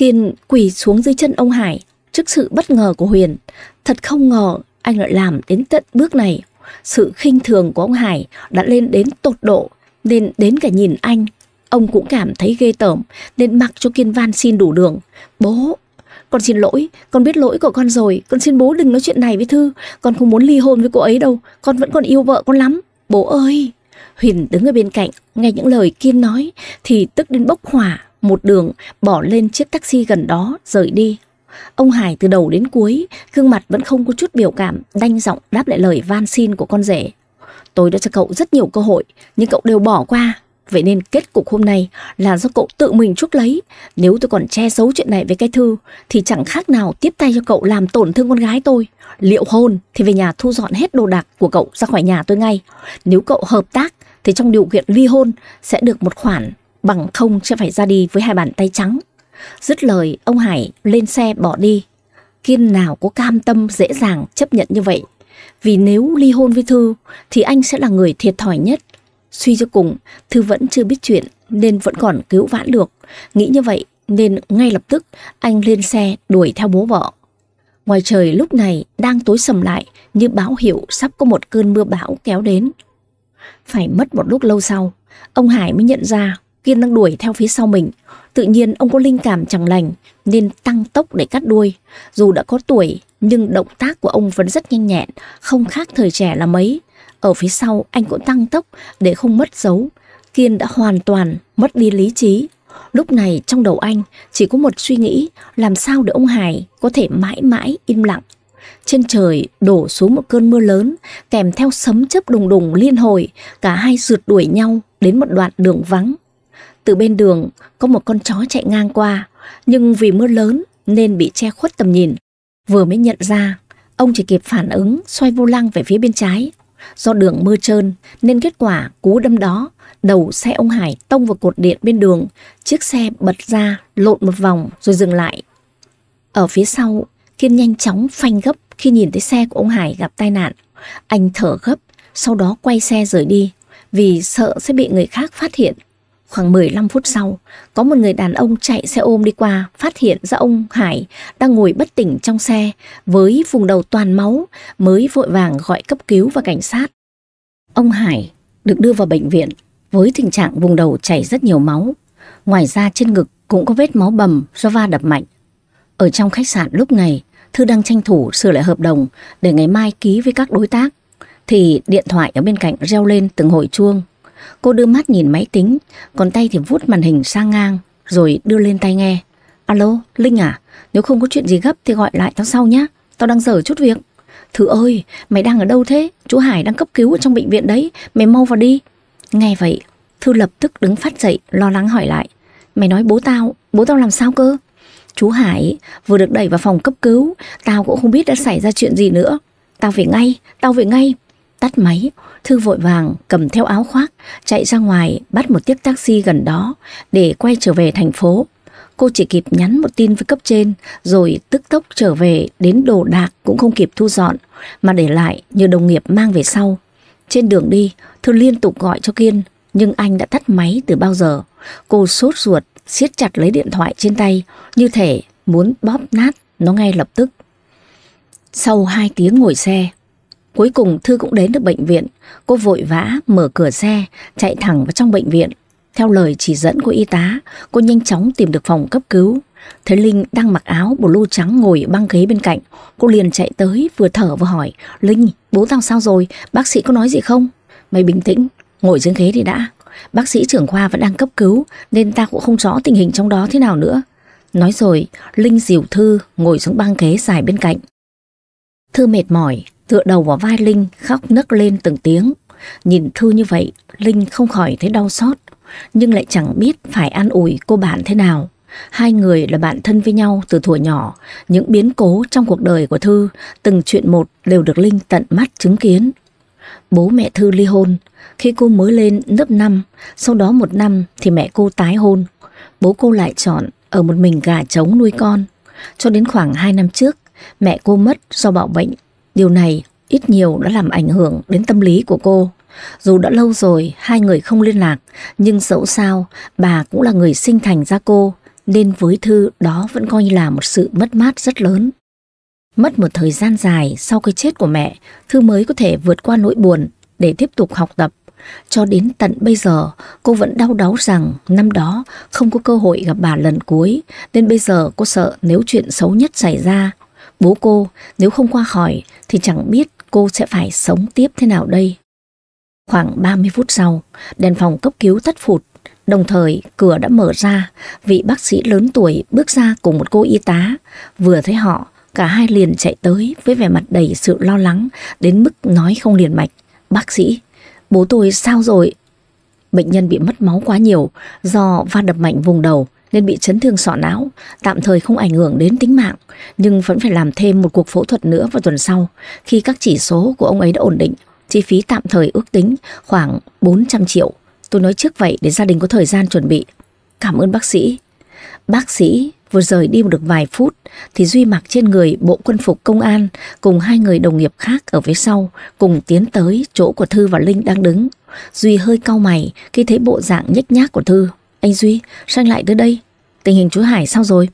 Kiên quỳ xuống dưới chân ông Hải trước sự bất ngờ của Huyền. Thật không ngờ anh lại làm đến tận bước này. Sự khinh thường của ông Hải đã lên đến tột độ, nên đến cả nhìn anh. Ông cũng cảm thấy ghê tởm, nên mặc cho Kiên van xin đủ đường. Bố, con xin lỗi, con biết lỗi của con rồi, con xin bố đừng nói chuyện này với Thư. Con không muốn ly hôn với cô ấy đâu, con vẫn còn yêu vợ con lắm. Bố ơi! Huyền đứng ở bên cạnh, nghe những lời Kiên nói thì tức đến bốc hỏa, một đường bỏ lên chiếc taxi gần đó rời đi. Ông Hải từ đầu đến cuối, gương mặt vẫn không có chút biểu cảm, đanh giọng đáp lại lời van xin của con rể. Tôi đã cho cậu rất nhiều cơ hội, nhưng cậu đều bỏ qua. Vậy nên kết cục hôm nay là do cậu tự mình chuốc lấy. Nếu tôi còn che giấu chuyện này với cái thư, thì chẳng khác nào tiếp tay cho cậu làm tổn thương con gái tôi. Liệu hôn thì về nhà thu dọn hết đồ đạc của cậu ra khỏi nhà tôi ngay. Nếu cậu hợp tác, thì trong điều kiện ly hôn sẽ được một khoản bằng không sẽ phải ra đi với hai bàn tay trắng. Dứt lời, ông Hải lên xe bỏ đi. Kiên nào có cam tâm dễ dàng chấp nhận như vậy. Vì nếu ly hôn với Thư thì anh sẽ là người thiệt thòi nhất. Suy cho cùng, Thư vẫn chưa biết chuyện nên vẫn còn cứu vãn được. Nghĩ như vậy nên ngay lập tức anh lên xe đuổi theo bố vợ. Ngoài trời lúc này đang tối sầm lại như báo hiệu sắp có một cơn mưa bão kéo đến. Phải mất một lúc lâu sau, ông Hải mới nhận ra Kiên đang đuổi theo phía sau mình. Tự nhiên ông có linh cảm chẳng lành nên tăng tốc để cắt đuôi. Dù đã có tuổi nhưng động tác của ông vẫn rất nhanh nhẹn, không khác thời trẻ là mấy. Ở phía sau anh cũng tăng tốc để không mất dấu. Kiên đã hoàn toàn mất đi lý trí. Lúc này trong đầu anh chỉ có một suy nghĩ làm sao để ông Hải có thể mãi mãi im lặng. Trên trời đổ xuống một cơn mưa lớn kèm theo sấm chớp đùng đùng liên hồi, cả hai rượt đuổi nhau đến một đoạn đường vắng từ bên đường có một con chó chạy ngang qua, nhưng vì mưa lớn nên bị che khuất tầm nhìn. Vừa mới nhận ra, ông chỉ kịp phản ứng xoay vô lăng về phía bên trái. Do đường mưa trơn nên kết quả cú đâm đó, đầu xe ông Hải tông vào cột điện bên đường, chiếc xe bật ra lộn một vòng rồi dừng lại. Ở phía sau, Kiên nhanh chóng phanh gấp khi nhìn thấy xe của ông Hải gặp tai nạn. Anh thở gấp, sau đó quay xe rời đi vì sợ sẽ bị người khác phát hiện. Khoảng 15 phút sau, có một người đàn ông chạy xe ôm đi qua, phát hiện ra ông Hải đang ngồi bất tỉnh trong xe với vùng đầu toàn máu, mới vội vàng gọi cấp cứu và cảnh sát. Ông Hải được đưa vào bệnh viện với tình trạng vùng đầu chảy rất nhiều máu. Ngoài ra trên ngực cũng có vết máu bầm do va đập mạnh. Ở trong khách sạn lúc này, Thư đang tranh thủ sửa lại hợp đồng để ngày mai ký với các đối tác. Thì điện thoại ở bên cạnh reo lên từng hồi chuông. Cô đưa mắt nhìn máy tính, còn tay thì vuốt màn hình sang ngang, rồi đưa lên tay nghe. Alo, Linh à, nếu không có chuyện gì gấp thì gọi lại tao sau nhé, tao đang dở chút việc. Thứ ơi, mày đang ở đâu thế? Chú Hải đang cấp cứu ở trong bệnh viện đấy, mày mau vào đi. Nghe vậy, Thư lập tức đứng phát dậy, lo lắng hỏi lại. Mày nói bố tao, bố tao làm sao cơ? Chú Hải vừa được đẩy vào phòng cấp cứu, tao cũng không biết đã xảy ra chuyện gì nữa. Tao về ngay, tao về ngay. Tắt máy, Thư vội vàng cầm theo áo khoác, chạy ra ngoài bắt một chiếc taxi gần đó để quay trở về thành phố. Cô chỉ kịp nhắn một tin với cấp trên rồi tức tốc trở về đến đồ đạc cũng không kịp thu dọn mà để lại như đồng nghiệp mang về sau. Trên đường đi, Thư liên tục gọi cho Kiên nhưng anh đã tắt máy từ bao giờ. Cô sốt ruột, siết chặt lấy điện thoại trên tay như thể muốn bóp nát nó ngay lập tức. Sau 2 tiếng ngồi xe, Cuối cùng Thư cũng đến được bệnh viện. Cô vội vã mở cửa xe, chạy thẳng vào trong bệnh viện. Theo lời chỉ dẫn của y tá, cô nhanh chóng tìm được phòng cấp cứu. Thấy Linh đang mặc áo lô trắng ngồi băng ghế bên cạnh, cô liền chạy tới vừa thở vừa hỏi, Linh, bố tao sao rồi, bác sĩ có nói gì không? Mày bình tĩnh, ngồi dưới ghế thì đã. Bác sĩ trưởng khoa vẫn đang cấp cứu nên ta cũng không rõ tình hình trong đó thế nào nữa. Nói rồi, Linh dìu Thư ngồi xuống băng ghế dài bên cạnh, Thư mệt mỏi, tựa đầu vào vai Linh khóc nấc lên từng tiếng. Nhìn Thư như vậy, Linh không khỏi thấy đau xót, nhưng lại chẳng biết phải an ủi cô bạn thế nào. Hai người là bạn thân với nhau từ thuở nhỏ, những biến cố trong cuộc đời của Thư, từng chuyện một đều được Linh tận mắt chứng kiến. Bố mẹ Thư ly hôn, khi cô mới lên lớp 5, sau đó một năm thì mẹ cô tái hôn. Bố cô lại chọn ở một mình gà trống nuôi con. Cho đến khoảng 2 năm trước, Mẹ cô mất do bạo bệnh, điều này ít nhiều đã làm ảnh hưởng đến tâm lý của cô. Dù đã lâu rồi hai người không liên lạc, nhưng dẫu sao bà cũng là người sinh thành ra cô, nên với Thư đó vẫn coi như là một sự mất mát rất lớn. Mất một thời gian dài sau cái chết của mẹ, Thư mới có thể vượt qua nỗi buồn để tiếp tục học tập. Cho đến tận bây giờ, cô vẫn đau đáu rằng năm đó không có cơ hội gặp bà lần cuối, nên bây giờ cô sợ nếu chuyện xấu nhất xảy ra, Bố cô nếu không qua khỏi thì chẳng biết cô sẽ phải sống tiếp thế nào đây. Khoảng 30 phút sau, đèn phòng cấp cứu tắt phụt, đồng thời cửa đã mở ra, vị bác sĩ lớn tuổi bước ra cùng một cô y tá. Vừa thấy họ, cả hai liền chạy tới với vẻ mặt đầy sự lo lắng đến mức nói không liền mạch. Bác sĩ, bố tôi sao rồi? Bệnh nhân bị mất máu quá nhiều do va đập mạnh vùng đầu, nên bị chấn thương sọ não, tạm thời không ảnh hưởng đến tính mạng, nhưng vẫn phải làm thêm một cuộc phẫu thuật nữa vào tuần sau khi các chỉ số của ông ấy đã ổn định. Chi phí tạm thời ước tính khoảng 400 triệu. Tôi nói trước vậy để gia đình có thời gian chuẩn bị. Cảm ơn bác sĩ. Bác sĩ vừa rời đi được vài phút thì Duy mặc trên người bộ quân phục công an cùng hai người đồng nghiệp khác ở phía sau cùng tiến tới chỗ của Thư và Linh đang đứng. Duy hơi cau mày khi thấy bộ dạng nhếch nhác của Thư. Anh Duy, sao anh lại tới đây? Tình hình chú Hải sao rồi?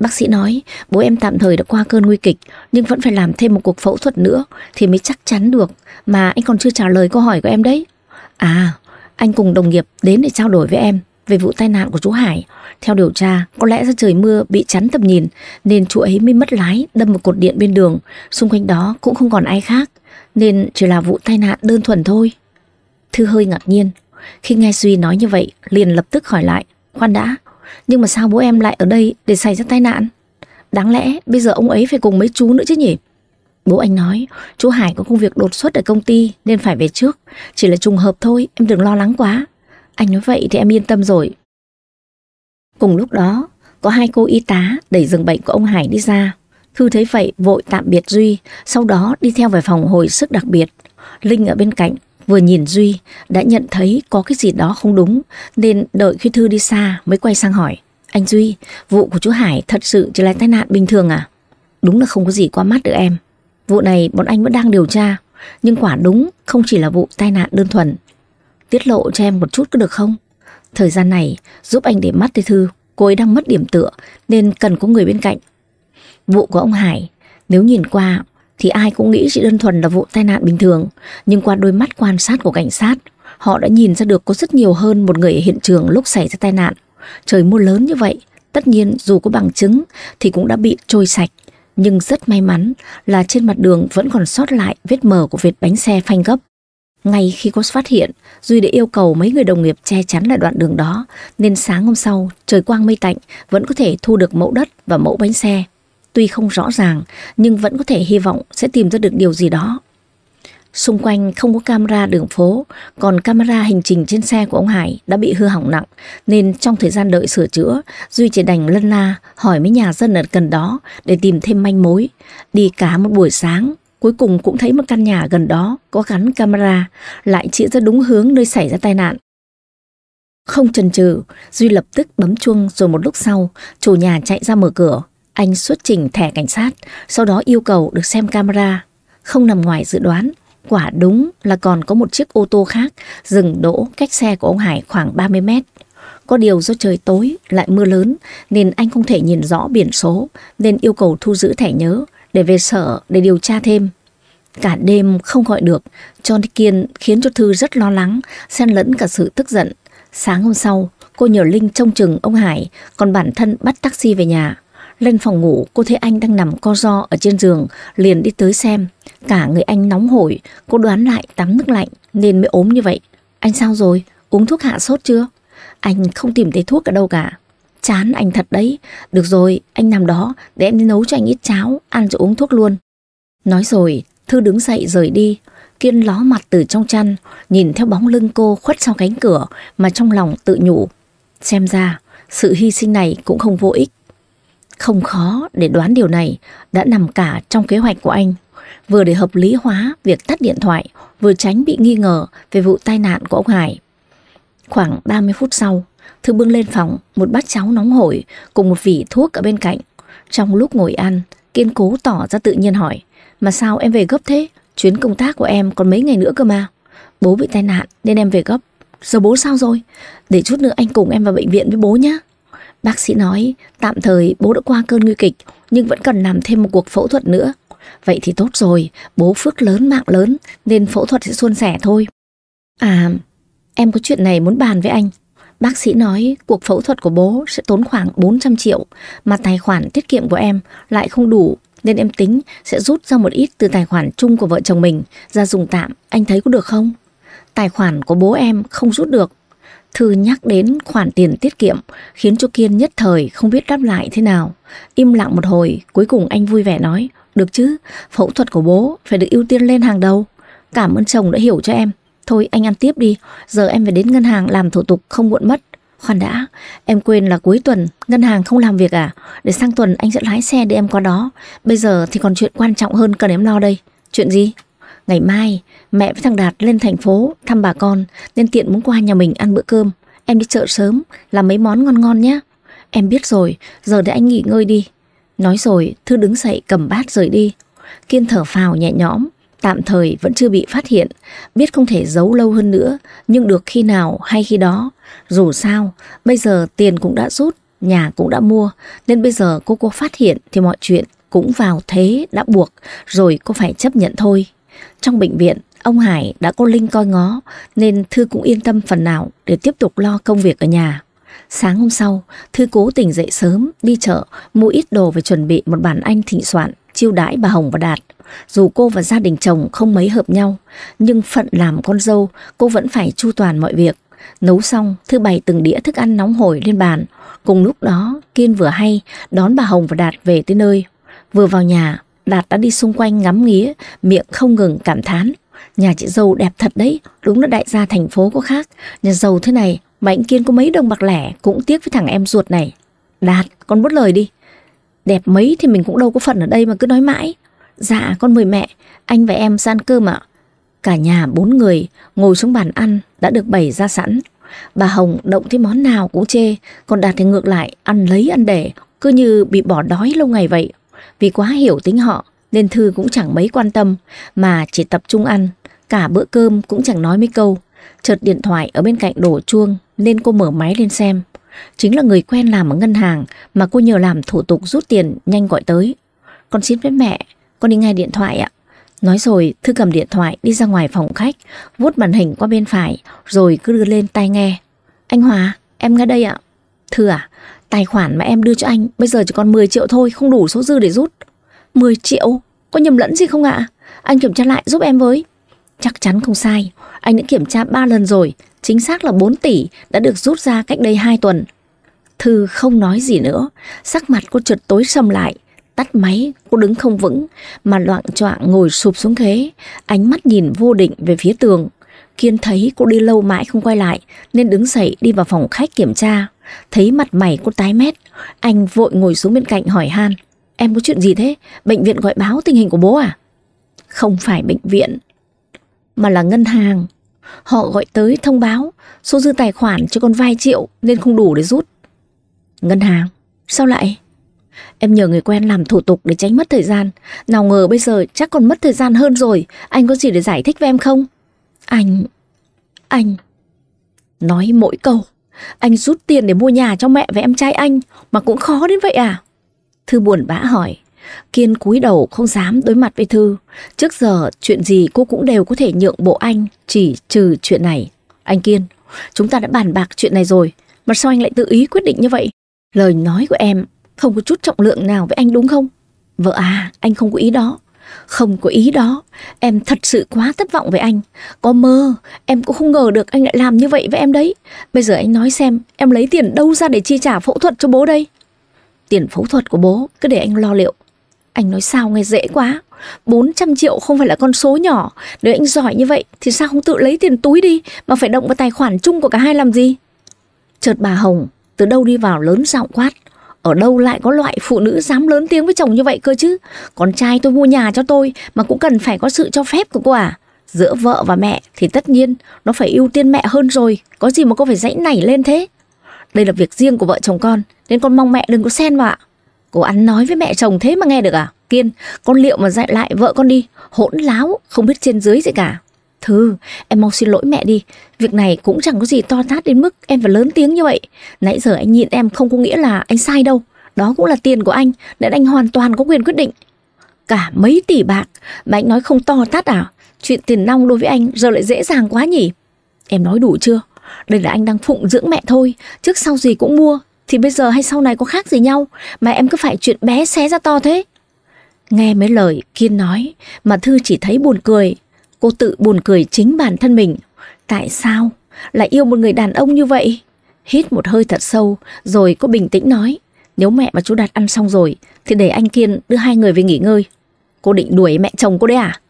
Bác sĩ nói bố em tạm thời đã qua cơn nguy kịch nhưng vẫn phải làm thêm một cuộc phẫu thuật nữa thì mới chắc chắn được mà anh còn chưa trả lời câu hỏi của em đấy. À, anh cùng đồng nghiệp đến để trao đổi với em về vụ tai nạn của chú Hải. Theo điều tra, có lẽ do trời mưa bị chắn tầm nhìn nên chú ấy mới mất lái đâm một cột điện bên đường. Xung quanh đó cũng không còn ai khác nên chỉ là vụ tai nạn đơn thuần thôi. Thư hơi ngạc nhiên khi nghe Duy nói như vậy, liền lập tức hỏi lại, khoan đã, nhưng mà sao bố em lại ở đây để xảy ra tai nạn? Đáng lẽ bây giờ ông ấy phải cùng mấy chú nữa chứ nhỉ? Bố anh nói, chú Hải có công việc đột xuất ở công ty nên phải về trước, chỉ là trùng hợp thôi, em đừng lo lắng quá. Anh nói vậy thì em yên tâm rồi. Cùng lúc đó, có hai cô y tá đẩy giường bệnh của ông Hải đi ra. Thư thấy vậy vội tạm biệt Duy, sau đó đi theo về phòng hồi sức đặc biệt. Linh ở bên cạnh Vừa nhìn Duy đã nhận thấy có cái gì đó không đúng nên đợi khi Thư đi xa mới quay sang hỏi. Anh Duy, vụ của chú Hải thật sự chỉ là tai nạn bình thường à? Đúng là không có gì qua mắt được em. Vụ này bọn anh vẫn đang điều tra nhưng quả đúng không chỉ là vụ tai nạn đơn thuần. Tiết lộ cho em một chút có được không? Thời gian này giúp anh để mắt tới Thư cô ấy đang mất điểm tựa nên cần có người bên cạnh. Vụ của ông Hải, nếu nhìn qua thì ai cũng nghĩ chỉ đơn thuần là vụ tai nạn bình thường. Nhưng qua đôi mắt quan sát của cảnh sát, họ đã nhìn ra được có rất nhiều hơn một người ở hiện trường lúc xảy ra tai nạn. Trời mưa lớn như vậy, tất nhiên dù có bằng chứng thì cũng đã bị trôi sạch. Nhưng rất may mắn là trên mặt đường vẫn còn sót lại vết mờ của vệt bánh xe phanh gấp. Ngay khi có phát hiện, Duy đã yêu cầu mấy người đồng nghiệp che chắn lại đoạn đường đó, nên sáng hôm sau, trời quang mây tạnh, vẫn có thể thu được mẫu đất và mẫu bánh xe tuy không rõ ràng nhưng vẫn có thể hy vọng sẽ tìm ra được điều gì đó. Xung quanh không có camera đường phố, còn camera hành trình trên xe của ông Hải đã bị hư hỏng nặng, nên trong thời gian đợi sửa chữa, Duy chỉ đành lân la hỏi mấy nhà dân ở gần đó để tìm thêm manh mối. Đi cả một buổi sáng, cuối cùng cũng thấy một căn nhà gần đó có gắn camera, lại chỉ ra đúng hướng nơi xảy ra tai nạn. Không chần chừ, Duy lập tức bấm chuông rồi một lúc sau, chủ nhà chạy ra mở cửa, anh xuất trình thẻ cảnh sát, sau đó yêu cầu được xem camera. Không nằm ngoài dự đoán, quả đúng là còn có một chiếc ô tô khác dừng đỗ cách xe của ông Hải khoảng 30 mét. Có điều do trời tối, lại mưa lớn nên anh không thể nhìn rõ biển số nên yêu cầu thu giữ thẻ nhớ để về sở để điều tra thêm. Cả đêm không gọi được, John Kiên khiến cho Thư rất lo lắng, xen lẫn cả sự tức giận. Sáng hôm sau, cô nhờ Linh trông chừng ông Hải, còn bản thân bắt taxi về nhà. Lên phòng ngủ, cô thấy anh đang nằm co ro ở trên giường, liền đi tới xem. Cả người anh nóng hổi, cô đoán lại tắm nước lạnh nên mới ốm như vậy. Anh sao rồi? Uống thuốc hạ sốt chưa? Anh không tìm thấy thuốc ở đâu cả. Chán anh thật đấy. Được rồi, anh nằm đó, để em đi nấu cho anh ít cháo, ăn rồi uống thuốc luôn. Nói rồi, Thư đứng dậy rời đi. Kiên ló mặt từ trong chăn, nhìn theo bóng lưng cô khuất sau cánh cửa mà trong lòng tự nhủ. Xem ra, sự hy sinh này cũng không vô ích. Không khó để đoán điều này đã nằm cả trong kế hoạch của anh, vừa để hợp lý hóa việc tắt điện thoại, vừa tránh bị nghi ngờ về vụ tai nạn của ông Hải. Khoảng 30 phút sau, Thư bưng lên phòng một bát cháo nóng hổi cùng một vỉ thuốc ở bên cạnh. Trong lúc ngồi ăn, Kiên cố tỏ ra tự nhiên hỏi, mà sao em về gấp thế? Chuyến công tác của em còn mấy ngày nữa cơ mà. Bố bị tai nạn nên em về gấp. Giờ bố sao rồi? Để chút nữa anh cùng em vào bệnh viện với bố nhé. Bác sĩ nói tạm thời bố đã qua cơn nguy kịch nhưng vẫn cần làm thêm một cuộc phẫu thuật nữa. Vậy thì tốt rồi, bố phước lớn mạng lớn nên phẫu thuật sẽ suôn sẻ thôi. À, em có chuyện này muốn bàn với anh. Bác sĩ nói cuộc phẫu thuật của bố sẽ tốn khoảng 400 triệu mà tài khoản tiết kiệm của em lại không đủ nên em tính sẽ rút ra một ít từ tài khoản chung của vợ chồng mình ra dùng tạm, anh thấy có được không? Tài khoản của bố em không rút được Thư nhắc đến khoản tiền tiết kiệm khiến cho Kiên nhất thời không biết đáp lại thế nào. Im lặng một hồi, cuối cùng anh vui vẻ nói, được chứ, phẫu thuật của bố phải được ưu tiên lên hàng đầu. Cảm ơn chồng đã hiểu cho em. Thôi anh ăn tiếp đi, giờ em phải đến ngân hàng làm thủ tục không muộn mất. Khoan đã, em quên là cuối tuần ngân hàng không làm việc à? Để sang tuần anh sẽ lái xe để em qua đó. Bây giờ thì còn chuyện quan trọng hơn cần em lo đây. Chuyện gì? Ngày mai mẹ với thằng Đạt lên thành phố thăm bà con nên tiện muốn qua nhà mình ăn bữa cơm. Em đi chợ sớm làm mấy món ngon ngon nhé. Em biết rồi, giờ để anh nghỉ ngơi đi. Nói rồi Thư đứng dậy cầm bát rời đi. Kiên thở phào nhẹ nhõm, tạm thời vẫn chưa bị phát hiện, biết không thể giấu lâu hơn nữa, nhưng được khi nào hay khi đó. Dù sao, bây giờ tiền cũng đã rút, nhà cũng đã mua, nên bây giờ cô cô phát hiện thì mọi chuyện cũng vào thế đã buộc, rồi cô phải chấp nhận thôi. Trong bệnh viện, ông Hải đã có Linh coi ngó nên Thư cũng yên tâm phần nào để tiếp tục lo công việc ở nhà. Sáng hôm sau, Thư cố tình dậy sớm, đi chợ, mua ít đồ về chuẩn bị một bản anh thịnh soạn, chiêu đãi bà Hồng và Đạt. Dù cô và gia đình chồng không mấy hợp nhau, nhưng phận làm con dâu, cô vẫn phải chu toàn mọi việc. Nấu xong, Thư bày từng đĩa thức ăn nóng hổi lên bàn. Cùng lúc đó, Kiên vừa hay đón bà Hồng và Đạt về tới nơi. Vừa vào nhà, Đạt đã đi xung quanh ngắm nghía, miệng không ngừng cảm thán. Nhà chị giàu đẹp thật đấy, đúng là đại gia thành phố có khác. Nhà giàu thế này, Mạnh Kiên có mấy đồng bạc lẻ, cũng tiếc với thằng em ruột này. Đạt, con bớt lời đi. Đẹp mấy thì mình cũng đâu có phần ở đây mà cứ nói mãi. Dạ, con mời mẹ, anh và em san cơm ạ. Cả nhà bốn người ngồi xuống bàn ăn đã được bày ra sẵn. Bà Hồng động thấy món nào cũng chê, còn Đạt thì ngược lại, ăn lấy ăn để, cứ như bị bỏ đói lâu ngày vậy. Vì quá hiểu tính họ nên Thư cũng chẳng mấy quan tâm mà chỉ tập trung ăn. Cả bữa cơm cũng chẳng nói mấy câu. Chợt điện thoại ở bên cạnh đổ chuông nên cô mở máy lên xem. Chính là người quen làm ở ngân hàng mà cô nhờ làm thủ tục rút tiền nhanh gọi tới. Con xin phép mẹ, con đi nghe điện thoại ạ. Nói rồi Thư cầm điện thoại đi ra ngoài phòng khách, vuốt màn hình qua bên phải rồi cứ đưa lên tai nghe. Anh Hòa, em nghe đây ạ. Thư à, Tài khoản mà em đưa cho anh bây giờ chỉ còn 10 triệu thôi, không đủ số dư để rút. 10 triệu? Có nhầm lẫn gì không ạ? Anh kiểm tra lại giúp em với. Chắc chắn không sai, anh đã kiểm tra 3 lần rồi, chính xác là 4 tỷ đã được rút ra cách đây 2 tuần. Thư không nói gì nữa, sắc mặt cô chợt tối sầm lại, tắt máy, cô đứng không vững mà loạn choạng ngồi sụp xuống ghế, ánh mắt nhìn vô định về phía tường. Kiên thấy cô đi lâu mãi không quay lại nên đứng dậy đi vào phòng khách kiểm tra. Thấy mặt mày cô tái mét Anh vội ngồi xuống bên cạnh hỏi Han Em có chuyện gì thế? Bệnh viện gọi báo tình hình của bố à? Không phải bệnh viện Mà là ngân hàng Họ gọi tới thông báo Số dư tài khoản cho con vài triệu Nên không đủ để rút Ngân hàng? Sao lại? Em nhờ người quen làm thủ tục để tránh mất thời gian Nào ngờ bây giờ chắc còn mất thời gian hơn rồi Anh có gì để giải thích với em không? Anh... anh... Nói mỗi câu anh rút tiền để mua nhà cho mẹ và em trai anh mà cũng khó đến vậy à? Thư buồn bã hỏi. Kiên cúi đầu không dám đối mặt với Thư. Trước giờ chuyện gì cô cũng đều có thể nhượng bộ anh, chỉ trừ chuyện này. Anh Kiên, chúng ta đã bàn bạc chuyện này rồi, mà sao anh lại tự ý quyết định như vậy? Lời nói của em không có chút trọng lượng nào với anh đúng không? Vợ à, anh không có ý đó. Không có ý đó, em thật sự quá thất vọng với anh. Có mơ, em cũng không ngờ được anh lại làm như vậy với em đấy. Bây giờ anh nói xem, em lấy tiền đâu ra để chi trả phẫu thuật cho bố đây? Tiền phẫu thuật của bố, cứ để anh lo liệu. Anh nói sao nghe dễ quá, 400 triệu không phải là con số nhỏ. Nếu anh giỏi như vậy thì sao không tự lấy tiền túi đi mà phải động vào tài khoản chung của cả hai làm gì? Chợt bà Hồng từ đâu đi vào lớn giọng quát ở đâu lại có loại phụ nữ dám lớn tiếng với chồng như vậy cơ chứ? Con trai tôi mua nhà cho tôi mà cũng cần phải có sự cho phép của cô à? Giữa vợ và mẹ thì tất nhiên nó phải ưu tiên mẹ hơn rồi. Có gì mà cô phải dãy nảy lên thế? Đây là việc riêng của vợ chồng con nên con mong mẹ đừng có xen vào ạ. Cô ăn nói với mẹ chồng thế mà nghe được à? Kiên, con liệu mà dạy lại vợ con đi, hỗn láo, không biết trên dưới gì cả. Thư, em mau xin lỗi mẹ đi. Việc này cũng chẳng có gì to tát đến mức em phải lớn tiếng như vậy. Nãy giờ anh nhìn em không có nghĩa là anh sai đâu. Đó cũng là tiền của anh, nên anh hoàn toàn có quyền quyết định. Cả mấy tỷ bạc mà anh nói không to tát à? Chuyện tiền nong đối với anh giờ lại dễ dàng quá nhỉ? Em nói đủ chưa? Đây là anh đang phụng dưỡng mẹ thôi, trước sau gì cũng mua. Thì bây giờ hay sau này có khác gì nhau mà em cứ phải chuyện bé xé ra to thế. Nghe mấy lời Kiên nói mà Thư chỉ thấy buồn cười Cô tự buồn cười chính bản thân mình. Tại sao lại yêu một người đàn ông như vậy? Hít một hơi thật sâu rồi cô bình tĩnh nói. Nếu mẹ và chú Đạt ăn xong rồi thì để anh Kiên đưa hai người về nghỉ ngơi. Cô định đuổi mẹ chồng cô đấy à?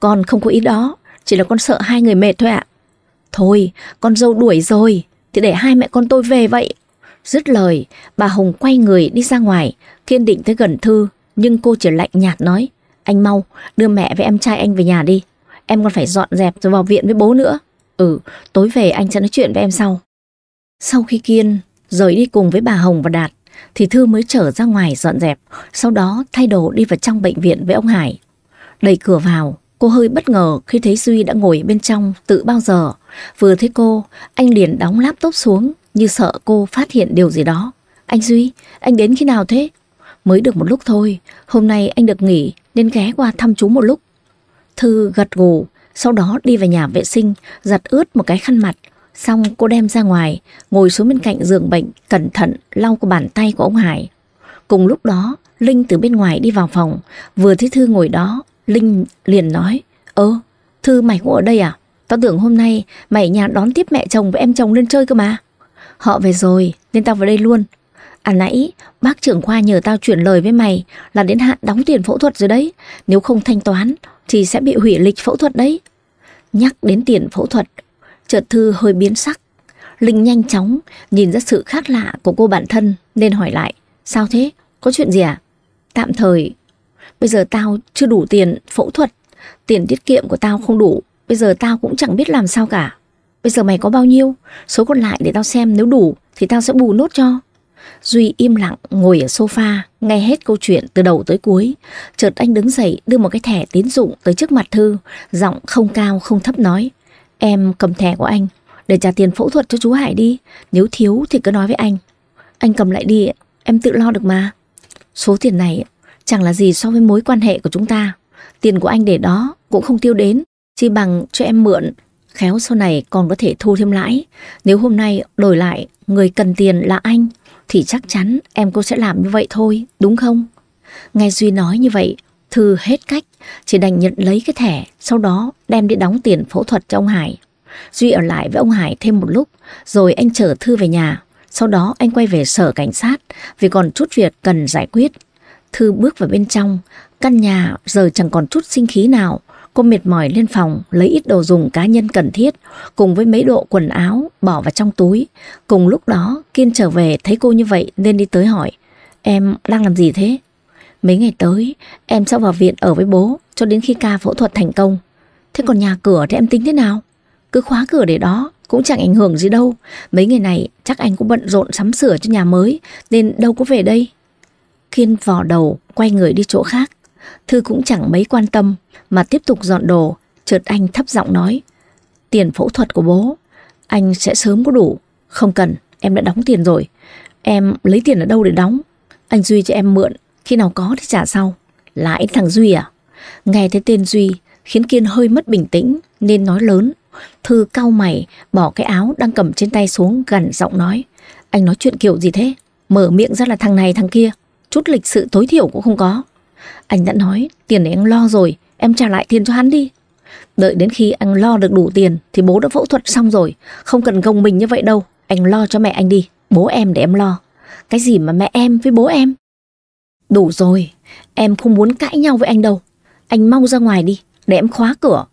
Con không có ý đó, chỉ là con sợ hai người mệt thôi ạ. Thôi, con dâu đuổi rồi, thì để hai mẹ con tôi về vậy. Dứt lời, bà Hồng quay người đi ra ngoài, kiên định tới gần Thư, nhưng cô chỉ lạnh nhạt nói, anh mau, đưa mẹ với em trai anh về nhà đi, Em còn phải dọn dẹp rồi vào viện với bố nữa. Ừ, tối về anh sẽ nói chuyện với em sau. Sau khi Kiên rời đi cùng với bà Hồng và Đạt, thì Thư mới trở ra ngoài dọn dẹp, sau đó thay đồ đi vào trong bệnh viện với ông Hải. Đẩy cửa vào, cô hơi bất ngờ khi thấy Duy đã ngồi bên trong tự bao giờ. Vừa thấy cô, anh liền đóng laptop xuống như sợ cô phát hiện điều gì đó. Anh Duy, anh đến khi nào thế? Mới được một lúc thôi, hôm nay anh được nghỉ nên ghé qua thăm chú một lúc. Thư gật gù, sau đó đi vào nhà vệ sinh, giặt ướt một cái khăn mặt. Xong cô đem ra ngoài, ngồi xuống bên cạnh giường bệnh, cẩn thận lau của bàn tay của ông Hải. Cùng lúc đó, Linh từ bên ngoài đi vào phòng, vừa thấy Thư ngồi đó, Linh liền nói, Ơ, Thư mày cũng ở đây à? Tao tưởng hôm nay mày nhà đón tiếp mẹ chồng với em chồng lên chơi cơ mà. Họ về rồi, nên tao vào đây luôn, À nãy bác trưởng khoa nhờ tao chuyển lời với mày là đến hạn đóng tiền phẫu thuật rồi đấy. Nếu không thanh toán thì sẽ bị hủy lịch phẫu thuật đấy. Nhắc đến tiền phẫu thuật, chợt Thư hơi biến sắc. Linh nhanh chóng nhìn ra sự khác lạ của cô bản thân nên hỏi lại. Sao thế? Có chuyện gì à? Tạm thời, bây giờ tao chưa đủ tiền phẫu thuật. Tiền tiết kiệm của tao không đủ. Bây giờ tao cũng chẳng biết làm sao cả. Bây giờ mày có bao nhiêu? Số còn lại để tao xem nếu đủ thì tao sẽ bù nốt cho. Duy im lặng ngồi ở sofa, nghe hết câu chuyện từ đầu tới cuối. Chợt anh đứng dậy đưa một cái thẻ tín dụng tới trước mặt Thư, giọng không cao không thấp nói. Em cầm thẻ của anh, để trả tiền phẫu thuật cho chú Hải đi, nếu thiếu thì cứ nói với anh. Anh cầm lại đi, em tự lo được mà. Số tiền này chẳng là gì so với mối quan hệ của chúng ta. Tiền của anh để đó cũng không tiêu đến, chi bằng cho em mượn khéo sau này còn có thể thu thêm lãi. Nếu hôm nay đổi lại, người cần tiền là anh thì chắc chắn em cũng sẽ làm như vậy thôi, đúng không? Nghe Duy nói như vậy, Thư hết cách, chỉ đành nhận lấy cái thẻ, sau đó đem đi đóng tiền phẫu thuật cho ông Hải. Duy ở lại với ông Hải thêm một lúc, rồi anh chở Thư về nhà. Sau đó anh quay về sở cảnh sát vì còn chút việc cần giải quyết. Thư bước vào bên trong, căn nhà giờ chẳng còn chút sinh khí nào, Cô mệt mỏi lên phòng lấy ít đồ dùng cá nhân cần thiết cùng với mấy độ quần áo bỏ vào trong túi. Cùng lúc đó Kiên trở về thấy cô như vậy nên đi tới hỏi Em đang làm gì thế? Mấy ngày tới em sẽ vào viện ở với bố cho đến khi ca phẫu thuật thành công. Thế còn nhà cửa thì em tính thế nào? Cứ khóa cửa để đó cũng chẳng ảnh hưởng gì đâu. Mấy ngày này chắc anh cũng bận rộn sắm sửa cho nhà mới nên đâu có về đây. Kiên vò đầu quay người đi chỗ khác Thư cũng chẳng mấy quan tâm mà tiếp tục dọn đồ, chợt anh thấp giọng nói. Tiền phẫu thuật của bố, anh sẽ sớm có đủ. Không cần, em đã đóng tiền rồi. Em lấy tiền ở đâu để đóng? Anh Duy cho em mượn, khi nào có thì trả sau. Lãi thằng Duy à? Nghe thấy tên Duy khiến Kiên hơi mất bình tĩnh nên nói lớn. Thư cau mày, bỏ cái áo đang cầm trên tay xuống gần giọng nói. Anh nói chuyện kiểu gì thế? Mở miệng ra là thằng này thằng kia, chút lịch sự tối thiểu cũng không có. Anh đã nói, tiền để anh lo rồi, em trả lại tiền cho hắn đi. Đợi đến khi anh lo được đủ tiền thì bố đã phẫu thuật xong rồi, không cần gồng mình như vậy đâu, anh lo cho mẹ anh đi, bố em để em lo. Cái gì mà mẹ em với bố em? Đủ rồi, em không muốn cãi nhau với anh đâu. Anh mau ra ngoài đi, để em khóa cửa.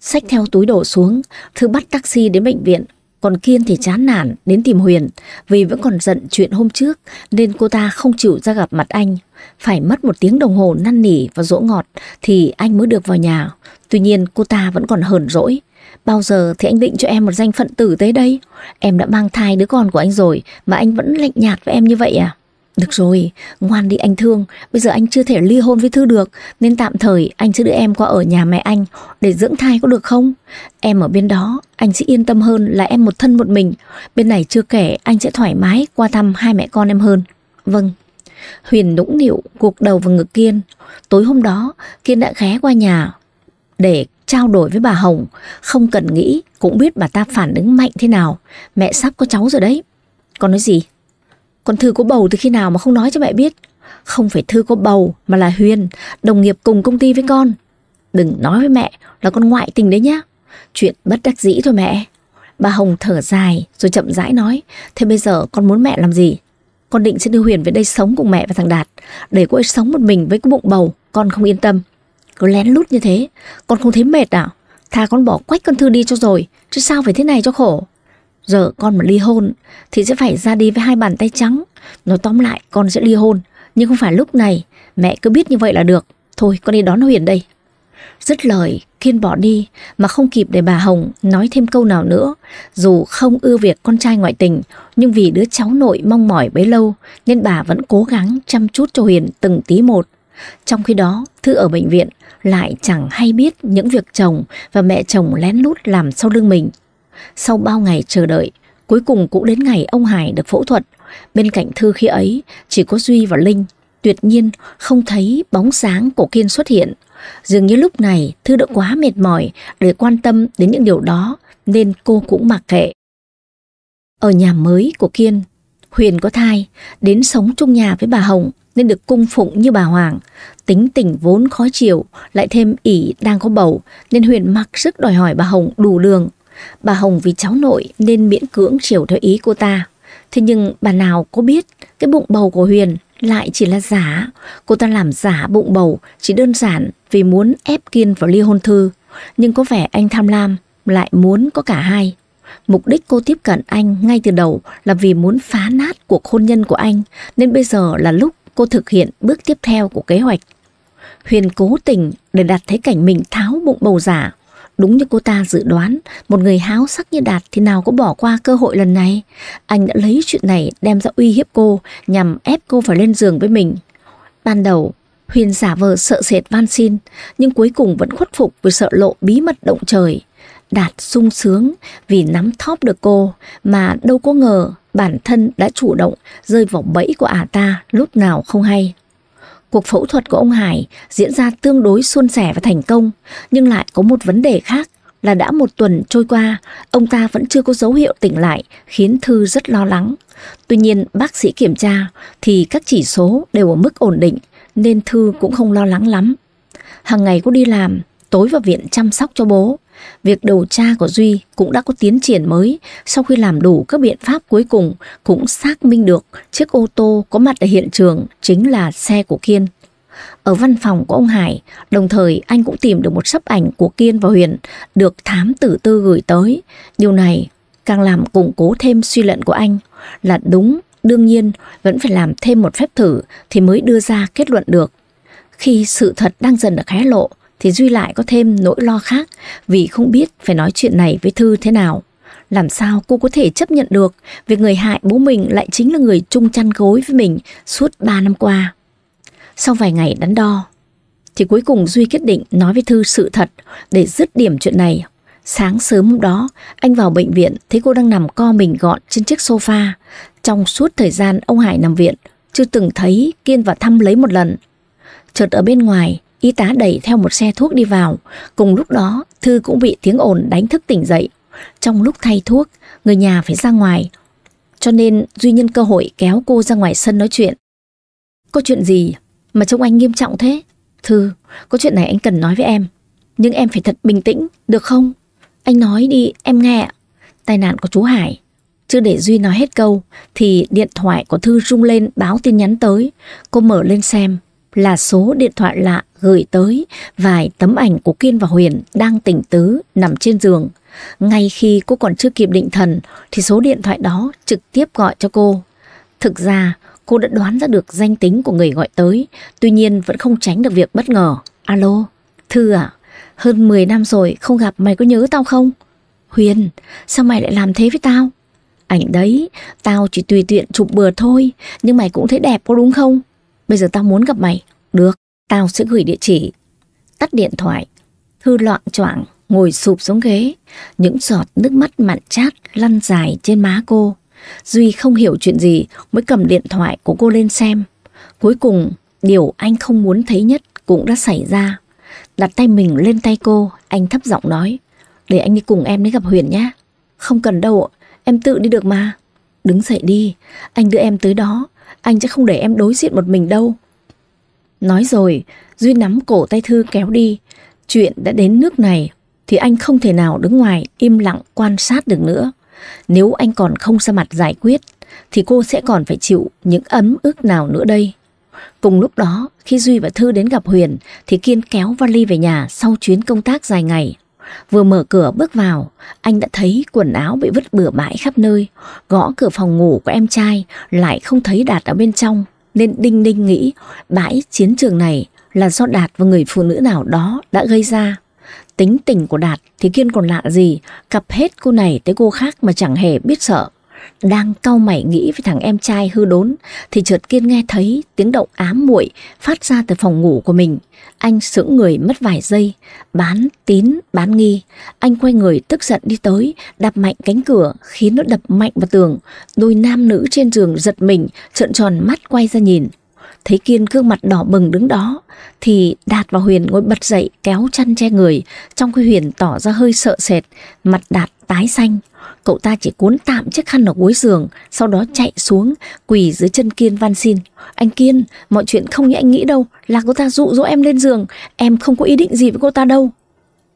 Xách theo túi đổ xuống, Thư bắt taxi đến bệnh viện. Còn Kiên thì chán nản đến tìm Huyền vì vẫn còn giận chuyện hôm trước nên cô ta không chịu ra gặp mặt anh. Phải mất một tiếng đồng hồ năn nỉ và dỗ ngọt thì anh mới được vào nhà. Tuy nhiên cô ta vẫn còn hờn dỗi. Bao giờ thì anh định cho em một danh phận tử tới đây? Em đã mang thai đứa con của anh rồi mà anh vẫn lạnh nhạt với em như vậy à? Được rồi, ngoan đi anh thương, bây giờ anh chưa thể ly hôn với Thư được, nên tạm thời anh sẽ đưa em qua ở nhà mẹ anh để dưỡng thai có được không? Em ở bên đó, anh sẽ yên tâm hơn là em một thân một mình, bên này chưa kể anh sẽ thoải mái qua thăm hai mẹ con em hơn. Vâng, Huyền nũng nịu gục đầu vào ngực Kiên. Tối hôm đó, Kiên đã ghé qua nhà để trao đổi với bà Hồng. Không cần nghĩ, cũng biết bà ta phản ứng mạnh thế nào. Mẹ sắp có cháu rồi đấy. Con nói gì? Con Thư có bầu từ khi nào mà không nói cho mẹ biết? Không phải Thư có bầu mà là Huyền, đồng nghiệp cùng công ty với con. Đừng nói với mẹ là con ngoại tình đấy nhá. Chuyện bất đắc dĩ thôi mẹ. Bà Hồng thở dài rồi chậm rãi nói Thế bây giờ con muốn mẹ làm gì? Con định sẽ đưa Huyền về đây sống cùng mẹ và thằng Đạt Để cô ấy sống một mình với cái bụng bầu Con không yên tâm Cứ lén lút như thế Con không thấy mệt à Thà con bỏ quách con Thư đi cho rồi Chứ sao phải thế này cho khổ Giờ con mà ly hôn Thì sẽ phải ra đi với hai bàn tay trắng Nói tóm lại con sẽ ly hôn Nhưng không phải lúc này Mẹ cứ biết như vậy là được Thôi con đi đón Huyền đây Dứt lời, Kiên bỏ đi mà không kịp để bà Hồng nói thêm câu nào nữa. Dù không ưa việc con trai ngoại tình, nhưng vì đứa cháu nội mong mỏi bấy lâu nên bà vẫn cố gắng chăm chút cho Huyền từng tí một. Trong khi đó, Thư ở bệnh viện lại chẳng hay biết những việc chồng và mẹ chồng lén lút làm sau lưng mình. Sau bao ngày chờ đợi, cuối cùng cũng đến ngày ông Hải được phẫu thuật. Bên cạnh Thư khi ấy, chỉ có Duy và Linh. Tuyệt nhiên, không thấy bóng sáng của Kiên xuất hiện. Dường như lúc này Thư đã quá mệt mỏi để quan tâm đến những điều đó nên cô cũng mặc kệ. Ở nhà mới của Kiên, Huyền có thai, đến sống chung nhà với bà Hồng nên được cung phụng như bà Hoàng. Tính tình vốn khó chịu, lại thêm ỉ đang có bầu nên Huyền mặc sức đòi hỏi bà Hồng đủ đường. Bà Hồng vì cháu nội nên miễn cưỡng chiều theo ý cô ta. Thế nhưng bà nào có biết cái bụng bầu của Huyền lại chỉ là giả. Cô ta làm giả bụng bầu chỉ đơn giản vì muốn ép Kiên vào ly hôn thư, nhưng có vẻ anh tham lam lại muốn có cả hai. Mục đích cô tiếp cận anh ngay từ đầu là vì muốn phá nát cuộc hôn nhân của anh, nên bây giờ là lúc cô thực hiện bước tiếp theo của kế hoạch. Huyền cố tình để Đạt thấy cảnh mình tháo bụng bầu giả. Đúng như cô ta dự đoán, một người háo sắc như Đạt thì nào có bỏ qua cơ hội lần này. Anh đã lấy chuyện này đem ra uy hiếp cô nhằm ép cô phải lên giường với mình. Ban đầu, Huyền giả vờ sợ sệt van xin, nhưng cuối cùng vẫn khuất phục vì sợ lộ bí mật động trời. Đạt sung sướng vì nắm thóp được cô mà đâu có ngờ bản thân đã chủ động rơi vào bẫy của ả ta lúc nào không hay. Cuộc phẫu thuật của ông Hải diễn ra tương đối suôn sẻ và thành công, nhưng lại có một vấn đề khác là đã một tuần trôi qua, ông ta vẫn chưa có dấu hiệu tỉnh lại, khiến Thư rất lo lắng. Tuy nhiên, bác sĩ kiểm tra thì các chỉ số đều ở mức ổn định, nên Thư cũng không lo lắng lắm. Hàng ngày cô đi làm, tối vào viện chăm sóc cho bố. Việc điều tra của Duy cũng đã có tiến triển mới sau khi làm đủ các biện pháp cuối cùng cũng xác minh được chiếc ô tô có mặt ở hiện trường chính là xe của Kiên. Ở văn phòng của ông Hải, đồng thời anh cũng tìm được một sấp ảnh của Kiên và Huyền được thám tử tư gửi tới. Điều này càng làm củng cố thêm suy luận của anh là đúng Đương nhiên, vẫn phải làm thêm một phép thử thì mới đưa ra kết luận được. Khi sự thật đang dần được hé lộ, thì Duy lại có thêm nỗi lo khác vì không biết phải nói chuyện này với Thư thế nào. Làm sao cô có thể chấp nhận được việc người hại bố mình lại chính là người chung chăn gối với mình suốt 3 năm qua. Sau vài ngày đắn đo, thì cuối cùng Duy quyết định nói với Thư sự thật để dứt điểm chuyện này. Sáng sớm hôm đó, anh vào bệnh viện thấy cô đang nằm co mình gọn trên chiếc sofa. Trong suốt thời gian ông Hải nằm viện, chưa từng thấy Kiên và Thăm lấy một lần. Chợt ở bên ngoài, y tá đẩy theo một xe thuốc đi vào. Cùng lúc đó, Thư cũng bị tiếng ồn đánh thức tỉnh dậy. Trong lúc thay thuốc, người nhà phải ra ngoài. Cho nên Duy nhân cơ hội kéo cô ra ngoài sân nói chuyện. Có chuyện gì mà trông anh nghiêm trọng thế? Thư, có chuyện này anh cần nói với em. Nhưng em phải thật bình tĩnh, được không? Anh nói đi, em nghe. Tai nạn của chú Hải chưa để Duy nói hết câu thì điện thoại của Thư rung lên báo tin nhắn tới. Cô mở lên xem là số điện thoại lạ gửi tới vài tấm ảnh của Kiên và Huyền đang tỉnh tứ nằm trên giường. Ngay khi cô còn chưa kịp định thần thì số điện thoại đó trực tiếp gọi cho cô. Thực ra cô đã đoán ra được danh tính của người gọi tới, tuy nhiên vẫn không tránh được việc bất ngờ. Alo, Thư à, hơn 10 năm rồi không gặp mày có nhớ tao không? Huyền, sao mày lại làm thế với tao? Ảnh đấy, tao chỉ tùy tiện chụp bừa thôi, nhưng mày cũng thấy đẹp có đúng không? Bây giờ tao muốn gặp mày. Được, tao sẽ gửi địa chỉ. Tắt điện thoại. Thư loạn choạng ngồi sụp xuống ghế, những giọt nước mắt mặn chát lăn dài trên má cô. Duy không hiểu chuyện gì mới cầm điện thoại của cô lên xem. Cuối cùng, điều anh không muốn thấy nhất cũng đã xảy ra. Đặt tay mình lên tay cô, anh thấp giọng nói. Để anh đi cùng em đến gặp Huyền nhé. Không cần đâu, ạ Em tự đi được mà. Đứng dậy đi, anh đưa em tới đó, anh sẽ không để em đối diện một mình đâu. Nói rồi, Duy nắm cổ tay Thư kéo đi. Chuyện đã đến nước này thì anh không thể nào đứng ngoài im lặng quan sát được nữa. Nếu anh còn không ra mặt giải quyết thì cô sẽ còn phải chịu những ấm ức nào nữa đây. Cùng lúc đó, khi Duy và Thư đến gặp Huyền thì Kiên kéo vali về nhà sau chuyến công tác dài ngày. Vừa mở cửa bước vào, anh đã thấy quần áo bị vứt bừa bãi khắp nơi. Gõ cửa phòng ngủ của em trai lại không thấy Đạt ở bên trong, nên Đinh đinh nghĩ bãi chiến trường này là do Đạt và người phụ nữ nào đó đã gây ra. Tính tình của Đạt thì kiên còn lạ gì, cặp hết cô này tới cô khác mà chẳng hề biết sợ đang cau mày nghĩ với thằng em trai hư đốn thì chợt Kiên nghe thấy tiếng động ám muội phát ra từ phòng ngủ của mình. Anh sững người mất vài giây, bán tín, bán nghi. Anh quay người tức giận đi tới, đạp mạnh cánh cửa khiến nó đập mạnh vào tường. Đôi nam nữ trên giường giật mình, trợn tròn mắt quay ra nhìn. Thấy Kiên gương mặt đỏ bừng đứng đó Thì Đạt và Huyền ngồi bật dậy kéo chăn che người Trong khi Huyền tỏ ra hơi sợ sệt Mặt Đạt tái xanh Cậu ta chỉ cuốn tạm chiếc khăn ở cuối giường Sau đó chạy xuống Quỳ dưới chân Kiên van xin Anh Kiên mọi chuyện không như anh nghĩ đâu Là cô ta dụ dỗ em lên giường Em không có ý định gì với cô ta đâu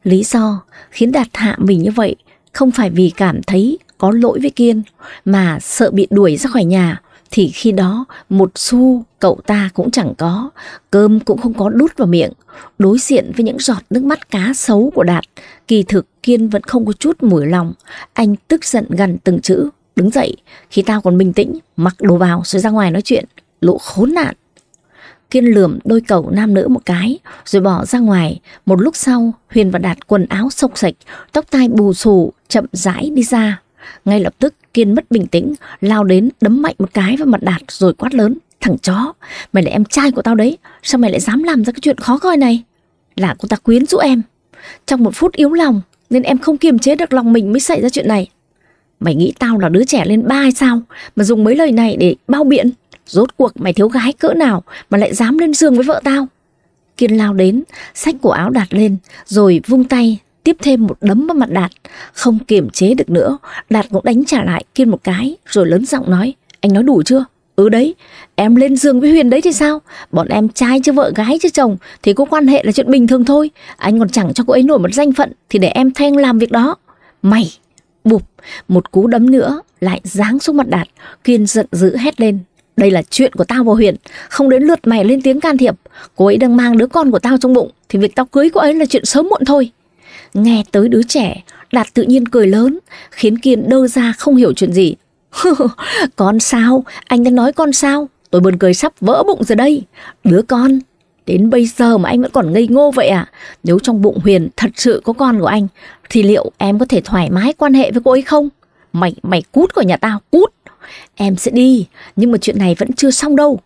Lý do khiến Đạt hạ mình như vậy Không phải vì cảm thấy có lỗi với Kiên Mà sợ bị đuổi ra khỏi nhà thì khi đó một xu cậu ta cũng chẳng có, cơm cũng không có đút vào miệng. Đối diện với những giọt nước mắt cá xấu của Đạt, kỳ thực Kiên vẫn không có chút mùi lòng. Anh tức giận gần từng chữ, đứng dậy, khi tao còn bình tĩnh, mặc đồ vào rồi ra ngoài nói chuyện, lũ khốn nạn. Kiên lườm đôi cậu nam nữ một cái rồi bỏ ra ngoài. Một lúc sau, Huyền và Đạt quần áo sộc sạch, tóc tai bù xù, chậm rãi đi ra. Ngay lập tức, Kiên mất bình tĩnh, lao đến đấm mạnh một cái vào mặt Đạt rồi quát lớn. Thằng chó, mày là em trai của tao đấy, sao mày lại dám làm ra cái chuyện khó coi này? Là cô ta quyến rũ em. Trong một phút yếu lòng, nên em không kiềm chế được lòng mình mới xảy ra chuyện này. Mày nghĩ tao là đứa trẻ lên ba hay sao mà dùng mấy lời này để bao biện? Rốt cuộc mày thiếu gái cỡ nào mà lại dám lên giường với vợ tao? Kiên lao đến, xách cổ áo đạt lên, rồi vung tay tiếp thêm một đấm vào mặt Đạt. Không kiềm chế được nữa, Đạt cũng đánh trả lại Kiên một cái, rồi lớn giọng nói, anh nói đủ chưa? Ừ đấy, em lên giường với Huyền đấy thì sao? Bọn em trai chứ vợ gái chứ chồng thì có quan hệ là chuyện bình thường thôi. Anh còn chẳng cho cô ấy nổi một danh phận thì để em thanh làm việc đó. Mày! Bụp! Một cú đấm nữa lại giáng xuống mặt Đạt. Kiên giận dữ hét lên. Đây là chuyện của tao và Huyền, không đến lượt mày lên tiếng can thiệp. Cô ấy đang mang đứa con của tao trong bụng thì việc tao cưới cô ấy là chuyện sớm muộn thôi. Nghe tới đứa trẻ, Đạt tự nhiên cười lớn, khiến Kiên đơ ra không hiểu chuyện gì. [LAUGHS] con sao? Anh đã nói con sao? Tôi buồn cười sắp vỡ bụng rồi đây. Đứa con, đến bây giờ mà anh vẫn còn ngây ngô vậy à? Nếu trong bụng Huyền thật sự có con của anh, thì liệu em có thể thoải mái quan hệ với cô ấy không? Mày, mày cút khỏi nhà tao, cút! Em sẽ đi, nhưng mà chuyện này vẫn chưa xong đâu.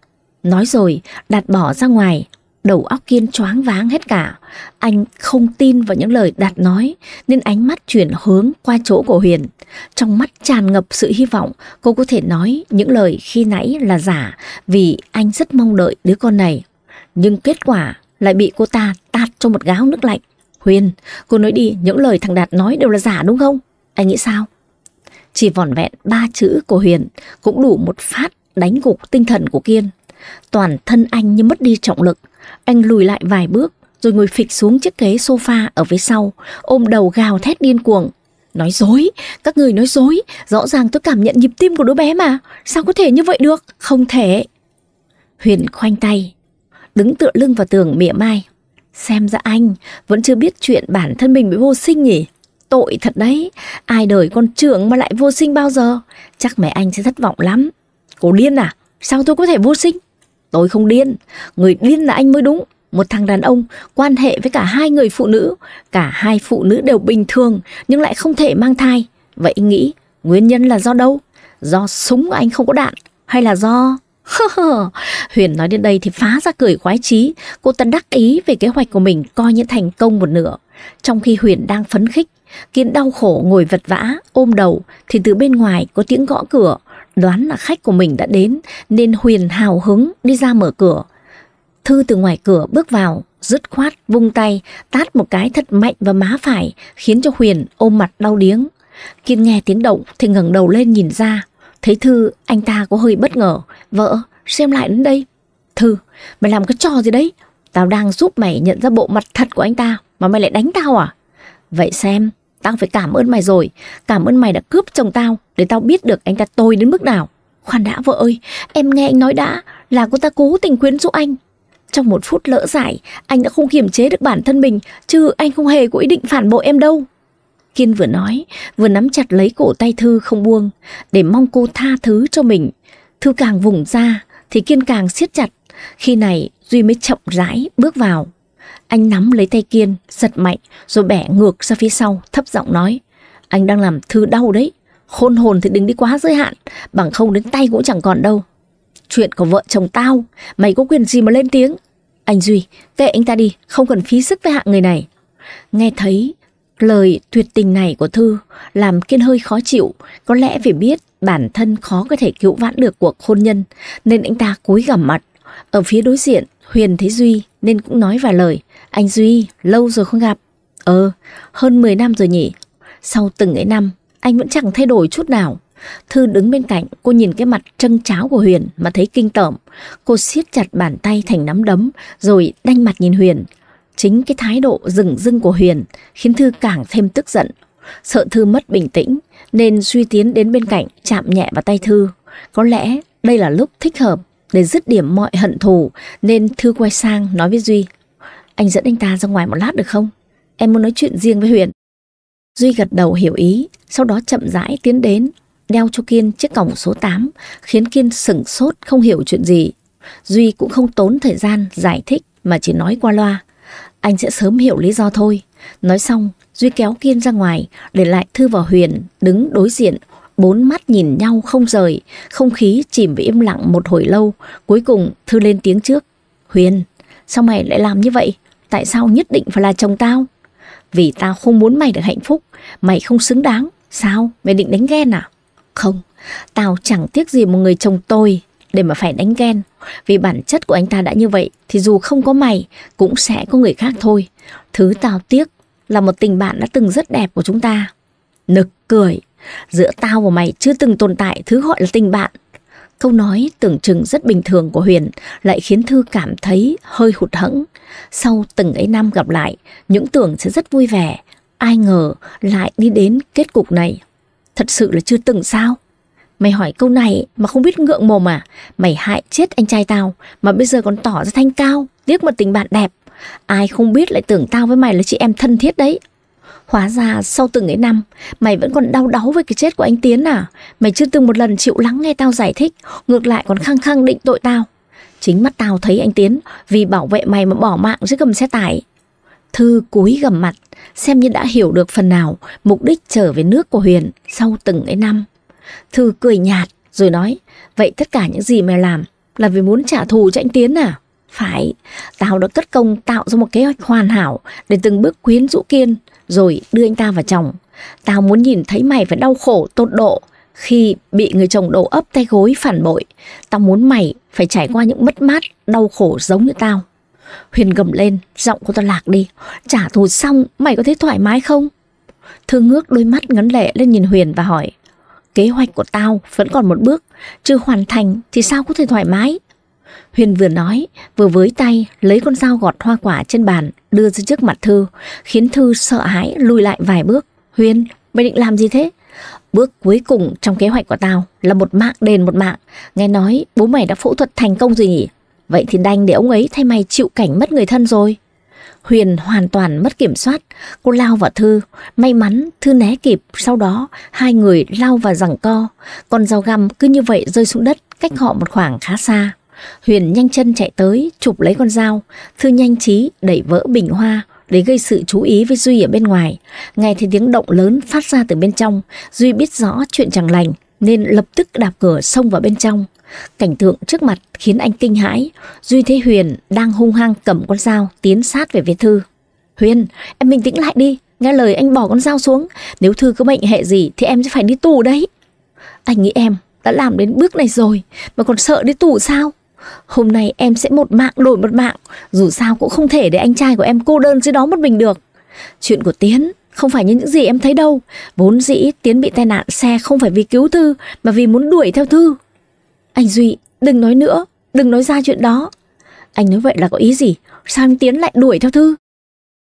Nói rồi, Đạt bỏ ra ngoài, đầu óc Kiên choáng váng hết cả. Anh không tin vào những lời Đạt nói, nên ánh mắt chuyển hướng qua chỗ của Huyền. Trong mắt tràn ngập sự hy vọng, cô có thể nói những lời khi nãy là giả, vì anh rất mong đợi đứa con này. Nhưng kết quả lại bị cô ta tạt cho một gáo nước lạnh. Huyền, cô nói đi, những lời thằng Đạt nói đều là giả đúng không? Anh nghĩ sao? Chỉ vỏn vẹn ba chữ của Huyền cũng đủ một phát đánh gục tinh thần của Kiên. Toàn thân anh như mất đi trọng lực, anh lùi lại vài bước rồi ngồi phịch xuống chiếc ghế sofa ở phía sau, ôm đầu gào thét điên cuồng. Nói dối, các người nói dối, rõ ràng tôi cảm nhận nhịp tim của đứa bé mà, sao có thể như vậy được, không thể. Huyền khoanh tay, đứng tựa lưng vào tường mỉa mai. Xem ra anh, vẫn chưa biết chuyện bản thân mình bị vô sinh nhỉ? Tội thật đấy, ai đời con trưởng mà lại vô sinh bao giờ? Chắc mẹ anh sẽ thất vọng lắm. Cô điên à? Sao tôi có thể vô sinh? Tôi không điên, người điên là anh mới đúng. Một thằng đàn ông quan hệ với cả hai người phụ nữ, cả hai phụ nữ đều bình thường nhưng lại không thể mang thai. Vậy nghĩ nguyên nhân là do đâu? Do súng anh không có đạn hay là do... [LAUGHS] Huyền nói đến đây thì phá ra cười khoái trí Cô ta đắc ý về kế hoạch của mình coi như thành công một nửa Trong khi Huyền đang phấn khích Kiên đau khổ ngồi vật vã, ôm đầu Thì từ bên ngoài có tiếng gõ cửa đoán là khách của mình đã đến nên Huyền hào hứng đi ra mở cửa. Thư từ ngoài cửa bước vào, dứt khoát vung tay, tát một cái thật mạnh vào má phải khiến cho Huyền ôm mặt đau điếng. Kiên nghe tiếng động thì ngẩng đầu lên nhìn ra, thấy Thư anh ta có hơi bất ngờ, vợ xem lại đến đây. Thư, mày làm cái trò gì đấy? Tao đang giúp mày nhận ra bộ mặt thật của anh ta mà mày lại đánh tao à? Vậy xem, Tao phải cảm ơn mày rồi Cảm ơn mày đã cướp chồng tao Để tao biết được anh ta tôi đến mức nào Khoan đã vợ ơi Em nghe anh nói đã Là cô ta cố tình quyến rũ anh Trong một phút lỡ giải Anh đã không kiềm chế được bản thân mình Chứ anh không hề có ý định phản bội em đâu Kiên vừa nói Vừa nắm chặt lấy cổ tay Thư không buông Để mong cô tha thứ cho mình Thư càng vùng ra Thì Kiên càng siết chặt Khi này Duy mới chậm rãi bước vào anh nắm lấy tay Kiên, giật mạnh, rồi bẻ ngược ra phía sau, thấp giọng nói. Anh đang làm thư đau đấy. Khôn hồn thì đừng đi quá giới hạn, bằng không đến tay cũng chẳng còn đâu. Chuyện của vợ chồng tao, mày có quyền gì mà lên tiếng. Anh Duy, kệ anh ta đi, không cần phí sức với hạng người này. Nghe thấy lời tuyệt tình này của Thư làm Kiên hơi khó chịu, có lẽ vì biết bản thân khó có thể cứu vãn được cuộc hôn nhân, nên anh ta cúi gằm mặt. Ở phía đối diện, Huyền thấy Duy nên cũng nói vài lời, anh Duy, lâu rồi không gặp. Ờ, hơn 10 năm rồi nhỉ. Sau từng ấy năm, anh vẫn chẳng thay đổi chút nào. Thư đứng bên cạnh, cô nhìn cái mặt trâng tráo của Huyền mà thấy kinh tởm. Cô siết chặt bàn tay thành nắm đấm, rồi đanh mặt nhìn Huyền. Chính cái thái độ rừng rưng của Huyền khiến Thư càng thêm tức giận. Sợ Thư mất bình tĩnh, nên suy tiến đến bên cạnh chạm nhẹ vào tay Thư. Có lẽ đây là lúc thích hợp để dứt điểm mọi hận thù, nên Thư quay sang nói với Duy. Anh dẫn anh ta ra ngoài một lát được không? Em muốn nói chuyện riêng với Huyền. Duy gật đầu hiểu ý, sau đó chậm rãi tiến đến, đeo cho Kiên chiếc còng số 8, khiến Kiên sửng sốt không hiểu chuyện gì. Duy cũng không tốn thời gian giải thích mà chỉ nói qua loa. Anh sẽ sớm hiểu lý do thôi. Nói xong, Duy kéo Kiên ra ngoài, để lại Thư và Huyền đứng đối diện, bốn mắt nhìn nhau không rời, không khí chìm vào im lặng một hồi lâu. Cuối cùng, Thư lên tiếng trước. Huyền, sao mày lại làm như vậy? Tại sao nhất định phải là chồng tao? Vì tao không muốn mày được hạnh phúc, mày không xứng đáng. Sao? Mày định đánh ghen à? Không, tao chẳng tiếc gì một người chồng tôi để mà phải đánh ghen. Vì bản chất của anh ta đã như vậy thì dù không có mày cũng sẽ có người khác thôi. Thứ tao tiếc là một tình bạn đã từng rất đẹp của chúng ta. Nực cười, giữa tao và mày chưa từng tồn tại thứ gọi là tình bạn. Câu nói tưởng chừng rất bình thường của Huyền lại khiến Thư cảm thấy hơi hụt hẫng. Sau từng ấy năm gặp lại, những tưởng sẽ rất vui vẻ, ai ngờ lại đi đến kết cục này. Thật sự là chưa từng sao? Mày hỏi câu này mà không biết ngượng mồm à? Mày hại chết anh trai tao mà bây giờ còn tỏ ra thanh cao, tiếc một tình bạn đẹp. Ai không biết lại tưởng tao với mày là chị em thân thiết đấy. Hóa ra sau từng ấy năm, mày vẫn còn đau đáu với cái chết của anh Tiến à? Mày chưa từng một lần chịu lắng nghe tao giải thích, ngược lại còn khăng khăng định tội tao. Chính mắt tao thấy anh Tiến vì bảo vệ mày mà bỏ mạng dưới gầm xe tải. Thư cúi gầm mặt, xem như đã hiểu được phần nào mục đích trở về nước của Huyền sau từng ấy năm. Thư cười nhạt rồi nói, vậy tất cả những gì mày làm là vì muốn trả thù cho anh Tiến à? Phải, tao đã cất công tạo ra một kế hoạch hoàn hảo để từng bước quyến rũ Kiên rồi đưa anh ta vào chồng. Tao muốn nhìn thấy mày phải đau khổ tột độ khi bị người chồng đổ ấp tay gối phản bội. Tao muốn mày phải trải qua những mất mát, đau khổ giống như tao. Huyền gầm lên, giọng của tao lạc đi. Trả thù xong, mày có thấy thoải mái không? Thương ngước đôi mắt ngấn lệ lên nhìn Huyền và hỏi. Kế hoạch của tao vẫn còn một bước, chưa hoàn thành thì sao có thể thoải mái? Huyền vừa nói, vừa với tay lấy con dao gọt hoa quả trên bàn đưa ra trước mặt Thư, khiến Thư sợ hãi lùi lại vài bước. Huyền, mày định làm gì thế? Bước cuối cùng trong kế hoạch của tao là một mạng đền một mạng. Nghe nói bố mày đã phẫu thuật thành công rồi nhỉ? Vậy thì đành để ông ấy thay mày chịu cảnh mất người thân rồi. Huyền hoàn toàn mất kiểm soát, cô lao vào Thư, may mắn Thư né kịp, sau đó hai người lao vào giằng co, con dao găm cứ như vậy rơi xuống đất cách họ một khoảng khá xa. Huyền nhanh chân chạy tới, chụp lấy con dao. Thư nhanh trí đẩy vỡ bình hoa để gây sự chú ý với Duy ở bên ngoài. Ngay thấy tiếng động lớn phát ra từ bên trong, Duy biết rõ chuyện chẳng lành nên lập tức đạp cửa xông vào bên trong. Cảnh tượng trước mặt khiến anh kinh hãi. Duy thấy Huyền đang hung hăng cầm con dao tiến sát về phía Thư. Huyền, em bình tĩnh lại đi, nghe lời anh bỏ con dao xuống. Nếu Thư có bệnh hệ gì thì em sẽ phải đi tù đấy. Anh nghĩ em đã làm đến bước này rồi mà còn sợ đi tù sao? Hôm nay em sẽ một mạng đổi một mạng Dù sao cũng không thể để anh trai của em cô đơn dưới đó một mình được Chuyện của Tiến không phải như những gì em thấy đâu Vốn dĩ Tiến bị tai nạn xe không phải vì cứu Thư Mà vì muốn đuổi theo Thư Anh Duy đừng nói nữa Đừng nói ra chuyện đó Anh nói vậy là có ý gì Sao anh Tiến lại đuổi theo Thư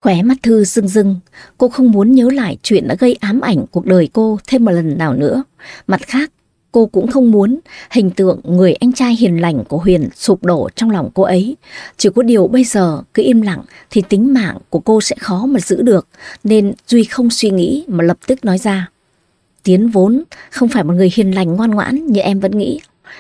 Khóe mắt Thư rưng rưng, cô không muốn nhớ lại chuyện đã gây ám ảnh cuộc đời cô thêm một lần nào nữa. Mặt khác, Cô cũng không muốn hình tượng người anh trai hiền lành của Huyền sụp đổ trong lòng cô ấy. Chỉ có điều bây giờ cứ im lặng thì tính mạng của cô sẽ khó mà giữ được, nên Duy không suy nghĩ mà lập tức nói ra. Tiến vốn không phải một người hiền lành ngoan ngoãn như em vẫn nghĩ.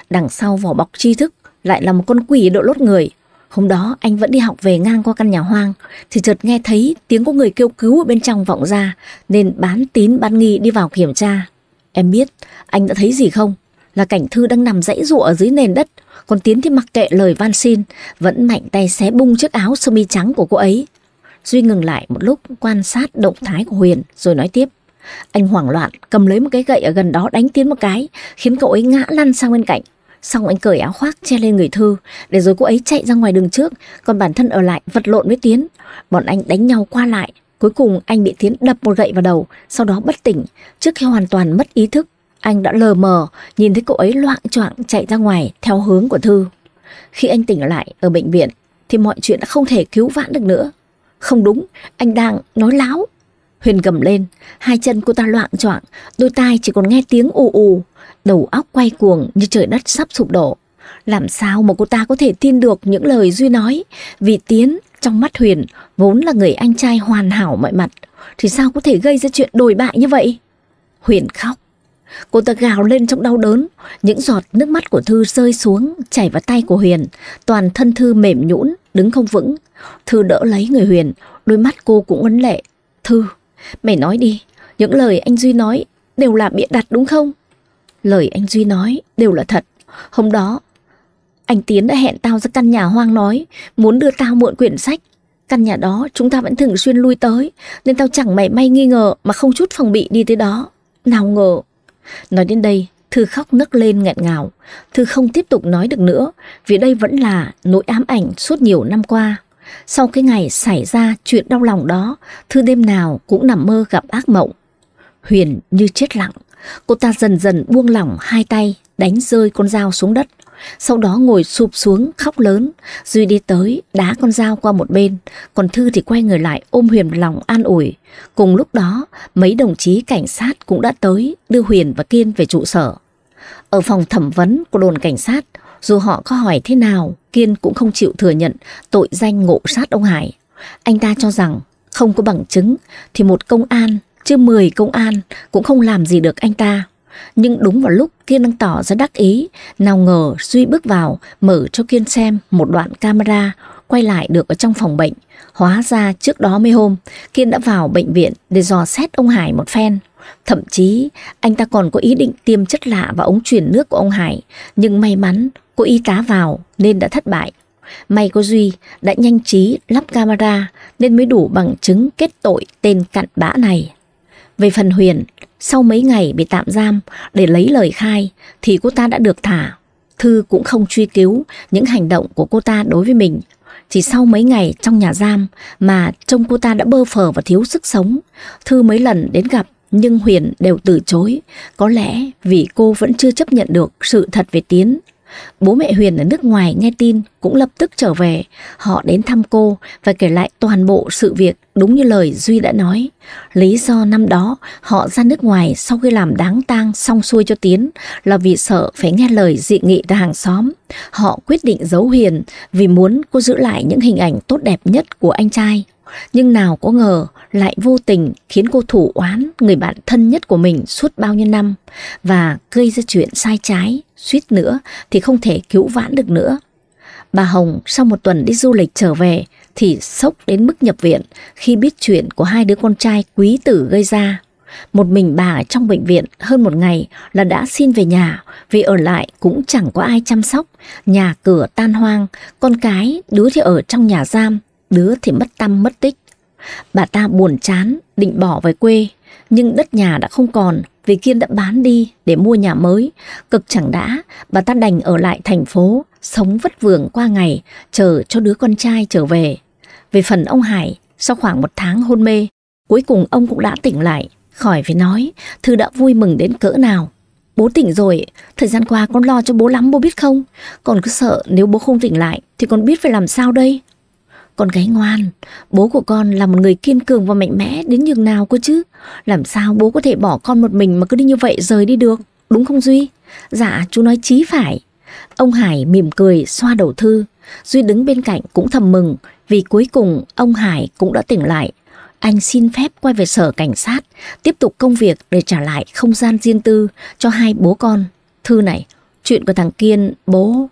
Đằng sau vỏ bọc tri thức lại là một con quỷ độ lốt người. Hôm đó anh vẫn đi học về ngang qua căn nhà hoang thì chợt nghe thấy tiếng có người kêu cứu ở bên trong vọng ra nên bán tín bán nghi đi vào kiểm tra. Em biết, anh đã thấy gì không? Là cảnh thư đang nằm dãy rụa ở dưới nền đất, còn Tiến thì mặc kệ lời van xin, vẫn mạnh tay xé bung chiếc áo sơ mi trắng của cô ấy. Duy ngừng lại một lúc quan sát động thái của Huyền rồi nói tiếp. Anh hoảng loạn cầm lấy một cái gậy ở gần đó đánh Tiến một cái, khiến cậu ấy ngã lăn sang bên cạnh. Xong anh cởi áo khoác che lên người Thư Để rồi cô ấy chạy ra ngoài đường trước Còn bản thân ở lại vật lộn với Tiến Bọn anh đánh nhau qua lại Cuối cùng anh bị Tiến đập một gậy vào đầu, sau đó bất tỉnh. Trước khi hoàn toàn mất ý thức, anh đã lờ mờ, nhìn thấy cô ấy loạn choạng chạy ra ngoài theo hướng của Thư. Khi anh tỉnh lại ở bệnh viện, thì mọi chuyện đã không thể cứu vãn được nữa. Không đúng, anh đang nói láo. Huyền gầm lên, hai chân cô ta loạn choạng, đôi tai chỉ còn nghe tiếng ù ù, đầu óc quay cuồng như trời đất sắp sụp đổ. Làm sao mà cô ta có thể tin được những lời Duy nói Vì Tiến trong mắt Huyền, vốn là người anh trai hoàn hảo mọi mặt, thì sao có thể gây ra chuyện đồi bại như vậy? Huyền khóc. Cô ta gào lên trong đau đớn, những giọt nước mắt của Thư rơi xuống, chảy vào tay của Huyền, toàn thân Thư mềm nhũn, đứng không vững. Thư đỡ lấy người Huyền, đôi mắt cô cũng ấn lệ. Thư, mày nói đi, những lời anh Duy nói đều là bịa đặt đúng không? Lời anh Duy nói đều là thật. Hôm đó, anh Tiến đã hẹn tao ra căn nhà hoang nói, muốn đưa tao mượn quyển sách. Căn nhà đó chúng ta vẫn thường xuyên lui tới, nên tao chẳng mảy may nghi ngờ mà không chút phòng bị đi tới đó. Nào ngờ. Nói đến đây, Thư khóc nấc lên nghẹn ngào. Thư không tiếp tục nói được nữa, vì đây vẫn là nỗi ám ảnh suốt nhiều năm qua. Sau cái ngày xảy ra chuyện đau lòng đó, Thư đêm nào cũng nằm mơ gặp ác mộng. Huyền như chết lặng, cô ta dần dần buông lỏng hai tay, đánh rơi con dao xuống đất. Sau đó ngồi sụp xuống khóc lớn Duy đi tới đá con dao qua một bên Còn Thư thì quay người lại ôm Huyền lòng an ủi Cùng lúc đó mấy đồng chí cảnh sát cũng đã tới Đưa Huyền và Kiên về trụ sở Ở phòng thẩm vấn của đồn cảnh sát Dù họ có hỏi thế nào Kiên cũng không chịu thừa nhận tội danh ngộ sát ông Hải Anh ta cho rằng không có bằng chứng Thì một công an chứ 10 công an cũng không làm gì được anh ta nhưng đúng vào lúc Kiên đang tỏ ra đắc ý, nào ngờ Duy bước vào, mở cho Kiên xem một đoạn camera, quay lại được ở trong phòng bệnh. Hóa ra trước đó mấy hôm, Kiên đã vào bệnh viện để dò xét ông Hải một phen. Thậm chí, anh ta còn có ý định tiêm chất lạ vào ống truyền nước của ông Hải, nhưng may mắn cô y tá vào nên đã thất bại. May có Duy đã nhanh trí lắp camera nên mới đủ bằng chứng kết tội tên cặn bã này. Về phần Huyền, sau mấy ngày bị tạm giam để lấy lời khai thì cô ta đã được thả. Thư cũng không truy cứu những hành động của cô ta đối với mình. Chỉ sau mấy ngày trong nhà giam mà trông cô ta đã bơ phờ và thiếu sức sống. Thư mấy lần đến gặp nhưng Huyền đều từ chối. Có lẽ vì cô vẫn chưa chấp nhận được sự thật về Tiến. Bố mẹ Huyền ở nước ngoài nghe tin cũng lập tức trở về. Họ đến thăm cô và kể lại toàn bộ sự việc đúng như lời Duy đã nói. Lý do năm đó họ ra nước ngoài sau khi làm đáng tang xong xuôi cho Tiến là vì sợ phải nghe lời dị nghị từ hàng xóm. Họ quyết định giấu Huyền vì muốn cô giữ lại những hình ảnh tốt đẹp nhất của anh trai nhưng nào có ngờ lại vô tình khiến cô thủ oán người bạn thân nhất của mình suốt bao nhiêu năm và gây ra chuyện sai trái, suýt nữa thì không thể cứu vãn được nữa. Bà Hồng sau một tuần đi du lịch trở về thì sốc đến mức nhập viện khi biết chuyện của hai đứa con trai quý tử gây ra. Một mình bà trong bệnh viện hơn một ngày là đã xin về nhà vì ở lại cũng chẳng có ai chăm sóc. Nhà cửa tan hoang, con cái đứa thì ở trong nhà giam, đứa thì mất tâm mất tích. Bà ta buồn chán, định bỏ về quê, nhưng đất nhà đã không còn vì Kiên đã bán đi để mua nhà mới. Cực chẳng đã, bà ta đành ở lại thành phố, sống vất vưởng qua ngày, chờ cho đứa con trai trở về. Về phần ông Hải, sau khoảng một tháng hôn mê, cuối cùng ông cũng đã tỉnh lại. Khỏi phải nói, Thư đã vui mừng đến cỡ nào. Bố tỉnh rồi, thời gian qua con lo cho bố lắm bố biết không? còn cứ sợ nếu bố không tỉnh lại thì con biết phải làm sao đây? Con gái ngoan, bố của con là một người kiên cường và mạnh mẽ đến nhường nào cơ chứ. Làm sao bố có thể bỏ con một mình mà cứ đi như vậy rời đi được, đúng không Duy? Dạ, chú nói chí phải. Ông Hải mỉm cười xoa đầu Thư. Duy đứng bên cạnh cũng thầm mừng vì cuối cùng ông Hải cũng đã tỉnh lại. Anh xin phép quay về sở cảnh sát, tiếp tục công việc để trả lại không gian riêng tư cho hai bố con. Thư này, chuyện của thằng Kiên, bố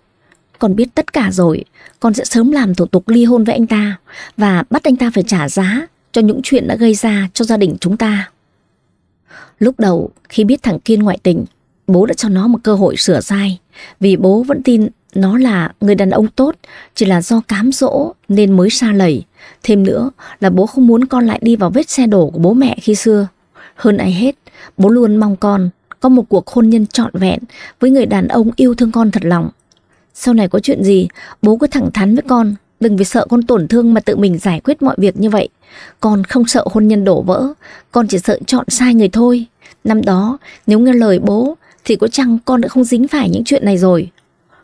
con biết tất cả rồi, con sẽ sớm làm thủ tục ly hôn với anh ta và bắt anh ta phải trả giá cho những chuyện đã gây ra cho gia đình chúng ta. Lúc đầu, khi biết thằng Kiên ngoại tình, bố đã cho nó một cơ hội sửa sai vì bố vẫn tin nó là người đàn ông tốt, chỉ là do cám dỗ nên mới xa lầy. Thêm nữa là bố không muốn con lại đi vào vết xe đổ của bố mẹ khi xưa. Hơn ai hết, bố luôn mong con có một cuộc hôn nhân trọn vẹn với người đàn ông yêu thương con thật lòng. Sau này có chuyện gì, bố cứ thẳng thắn với con, đừng vì sợ con tổn thương mà tự mình giải quyết mọi việc như vậy. Con không sợ hôn nhân đổ vỡ, con chỉ sợ chọn sai người thôi. Năm đó, nếu nghe lời bố, thì có chăng con đã không dính phải những chuyện này rồi.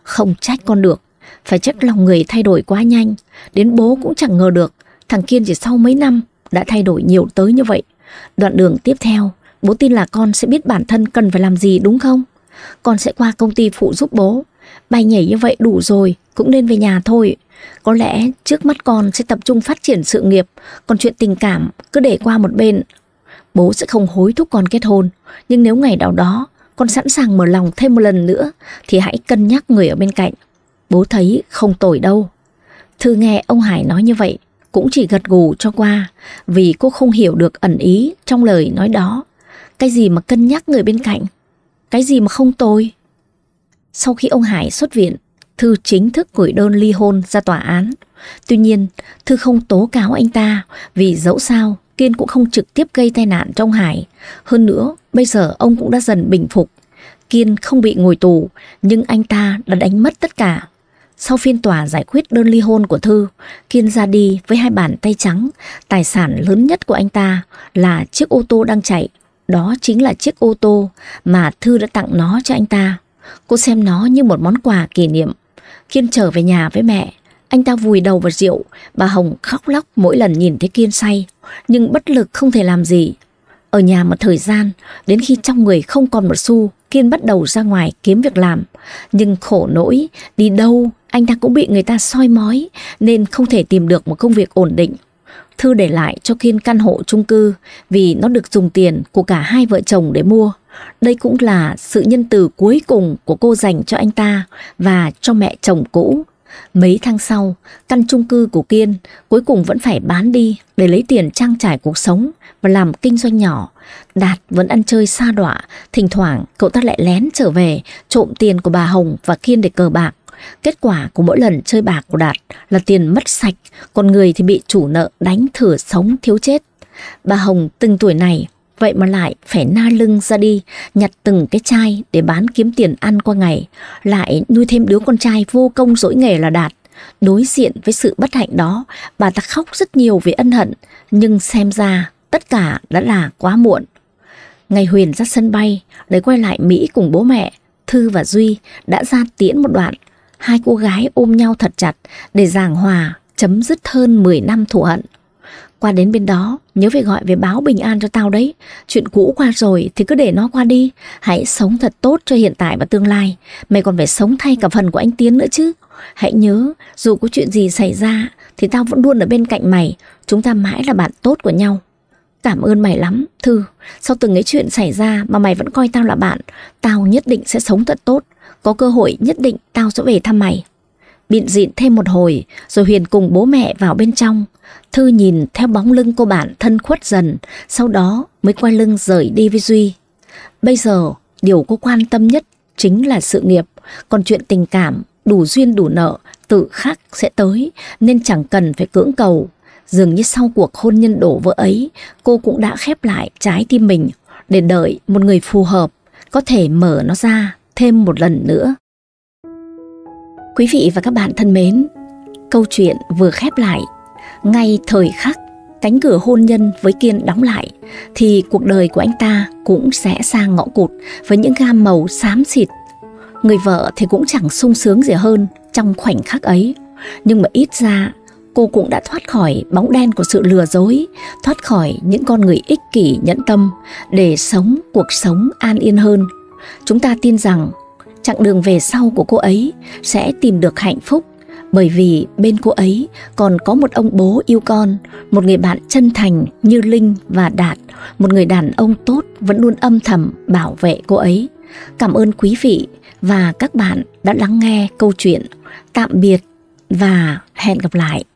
Không trách con được, phải trách lòng người thay đổi quá nhanh. Đến bố cũng chẳng ngờ được, thằng Kiên chỉ sau mấy năm đã thay đổi nhiều tới như vậy. Đoạn đường tiếp theo, bố tin là con sẽ biết bản thân cần phải làm gì đúng không? Con sẽ qua công ty phụ giúp bố, Bay nhảy như vậy đủ rồi, cũng nên về nhà thôi. Có lẽ trước mắt con sẽ tập trung phát triển sự nghiệp, còn chuyện tình cảm cứ để qua một bên. Bố sẽ không hối thúc con kết hôn, nhưng nếu ngày nào đó con sẵn sàng mở lòng thêm một lần nữa thì hãy cân nhắc người ở bên cạnh. Bố thấy không tồi đâu. Thư nghe ông Hải nói như vậy cũng chỉ gật gù cho qua vì cô không hiểu được ẩn ý trong lời nói đó. Cái gì mà cân nhắc người bên cạnh? Cái gì mà không tồi? Sau khi ông Hải xuất viện, Thư chính thức gửi đơn ly hôn ra tòa án. Tuy nhiên, Thư không tố cáo anh ta vì dẫu sao Kiên cũng không trực tiếp gây tai nạn trong Hải. Hơn nữa, bây giờ ông cũng đã dần bình phục. Kiên không bị ngồi tù, nhưng anh ta đã đánh mất tất cả. Sau phiên tòa giải quyết đơn ly hôn của Thư, Kiên ra đi với hai bàn tay trắng. Tài sản lớn nhất của anh ta là chiếc ô tô đang chạy. Đó chính là chiếc ô tô mà Thư đã tặng nó cho anh ta. Cô xem nó như một món quà kỷ niệm. Kiên trở về nhà với mẹ, anh ta vùi đầu vào rượu, bà Hồng khóc lóc mỗi lần nhìn thấy Kiên say, nhưng bất lực không thể làm gì. Ở nhà một thời gian, đến khi trong người không còn một xu, Kiên bắt đầu ra ngoài kiếm việc làm. Nhưng khổ nỗi, đi đâu anh ta cũng bị người ta soi mói nên không thể tìm được một công việc ổn định. Thư để lại cho Kiên căn hộ chung cư vì nó được dùng tiền của cả hai vợ chồng để mua. Đây cũng là sự nhân từ cuối cùng của cô dành cho anh ta và cho mẹ chồng cũ. Mấy tháng sau, căn chung cư của Kiên cuối cùng vẫn phải bán đi để lấy tiền trang trải cuộc sống và làm kinh doanh nhỏ. Đạt vẫn ăn chơi xa đọa, thỉnh thoảng cậu ta lại lén trở về trộm tiền của bà Hồng và Kiên để cờ bạc. Kết quả của mỗi lần chơi bạc của Đạt là tiền mất sạch, còn người thì bị chủ nợ đánh thử sống thiếu chết. Bà Hồng từng tuổi này Vậy mà lại phải na lưng ra đi, nhặt từng cái chai để bán kiếm tiền ăn qua ngày, lại nuôi thêm đứa con trai vô công dỗi nghề là Đạt. Đối diện với sự bất hạnh đó, bà ta khóc rất nhiều vì ân hận, nhưng xem ra tất cả đã là quá muộn. Ngày Huyền ra sân bay, để quay lại Mỹ cùng bố mẹ, Thư và Duy đã ra tiễn một đoạn. Hai cô gái ôm nhau thật chặt để giảng hòa, chấm dứt hơn 10 năm thù hận. Qua đến bên đó, nhớ phải gọi về báo bình an cho tao đấy. Chuyện cũ qua rồi thì cứ để nó qua đi. Hãy sống thật tốt cho hiện tại và tương lai. Mày còn phải sống thay cả phần của anh Tiến nữa chứ. Hãy nhớ, dù có chuyện gì xảy ra thì tao vẫn luôn ở bên cạnh mày. Chúng ta mãi là bạn tốt của nhau. Cảm ơn mày lắm, Thư. Sau từng cái chuyện xảy ra mà mày vẫn coi tao là bạn, tao nhất định sẽ sống thật tốt. Có cơ hội nhất định tao sẽ về thăm mày. Bịn dịn thêm một hồi, rồi Huyền cùng bố mẹ vào bên trong. Thư nhìn theo bóng lưng cô bạn thân khuất dần, sau đó mới quay lưng rời đi với Duy. Bây giờ, điều cô quan tâm nhất chính là sự nghiệp, còn chuyện tình cảm, đủ duyên đủ nợ, tự khắc sẽ tới, nên chẳng cần phải cưỡng cầu. Dường như sau cuộc hôn nhân đổ vỡ ấy, cô cũng đã khép lại trái tim mình để đợi một người phù hợp, có thể mở nó ra thêm một lần nữa. Quý vị và các bạn thân mến, câu chuyện vừa khép lại, ngay thời khắc cánh cửa hôn nhân với Kiên đóng lại thì cuộc đời của anh ta cũng sẽ sang ngõ cụt với những gam màu xám xịt. Người vợ thì cũng chẳng sung sướng gì hơn trong khoảnh khắc ấy, nhưng mà ít ra cô cũng đã thoát khỏi bóng đen của sự lừa dối, thoát khỏi những con người ích kỷ nhẫn tâm để sống cuộc sống an yên hơn. Chúng ta tin rằng chặng đường về sau của cô ấy sẽ tìm được hạnh phúc bởi vì bên cô ấy còn có một ông bố yêu con, một người bạn chân thành như Linh và Đạt, một người đàn ông tốt vẫn luôn âm thầm bảo vệ cô ấy. Cảm ơn quý vị và các bạn đã lắng nghe câu chuyện. Tạm biệt và hẹn gặp lại.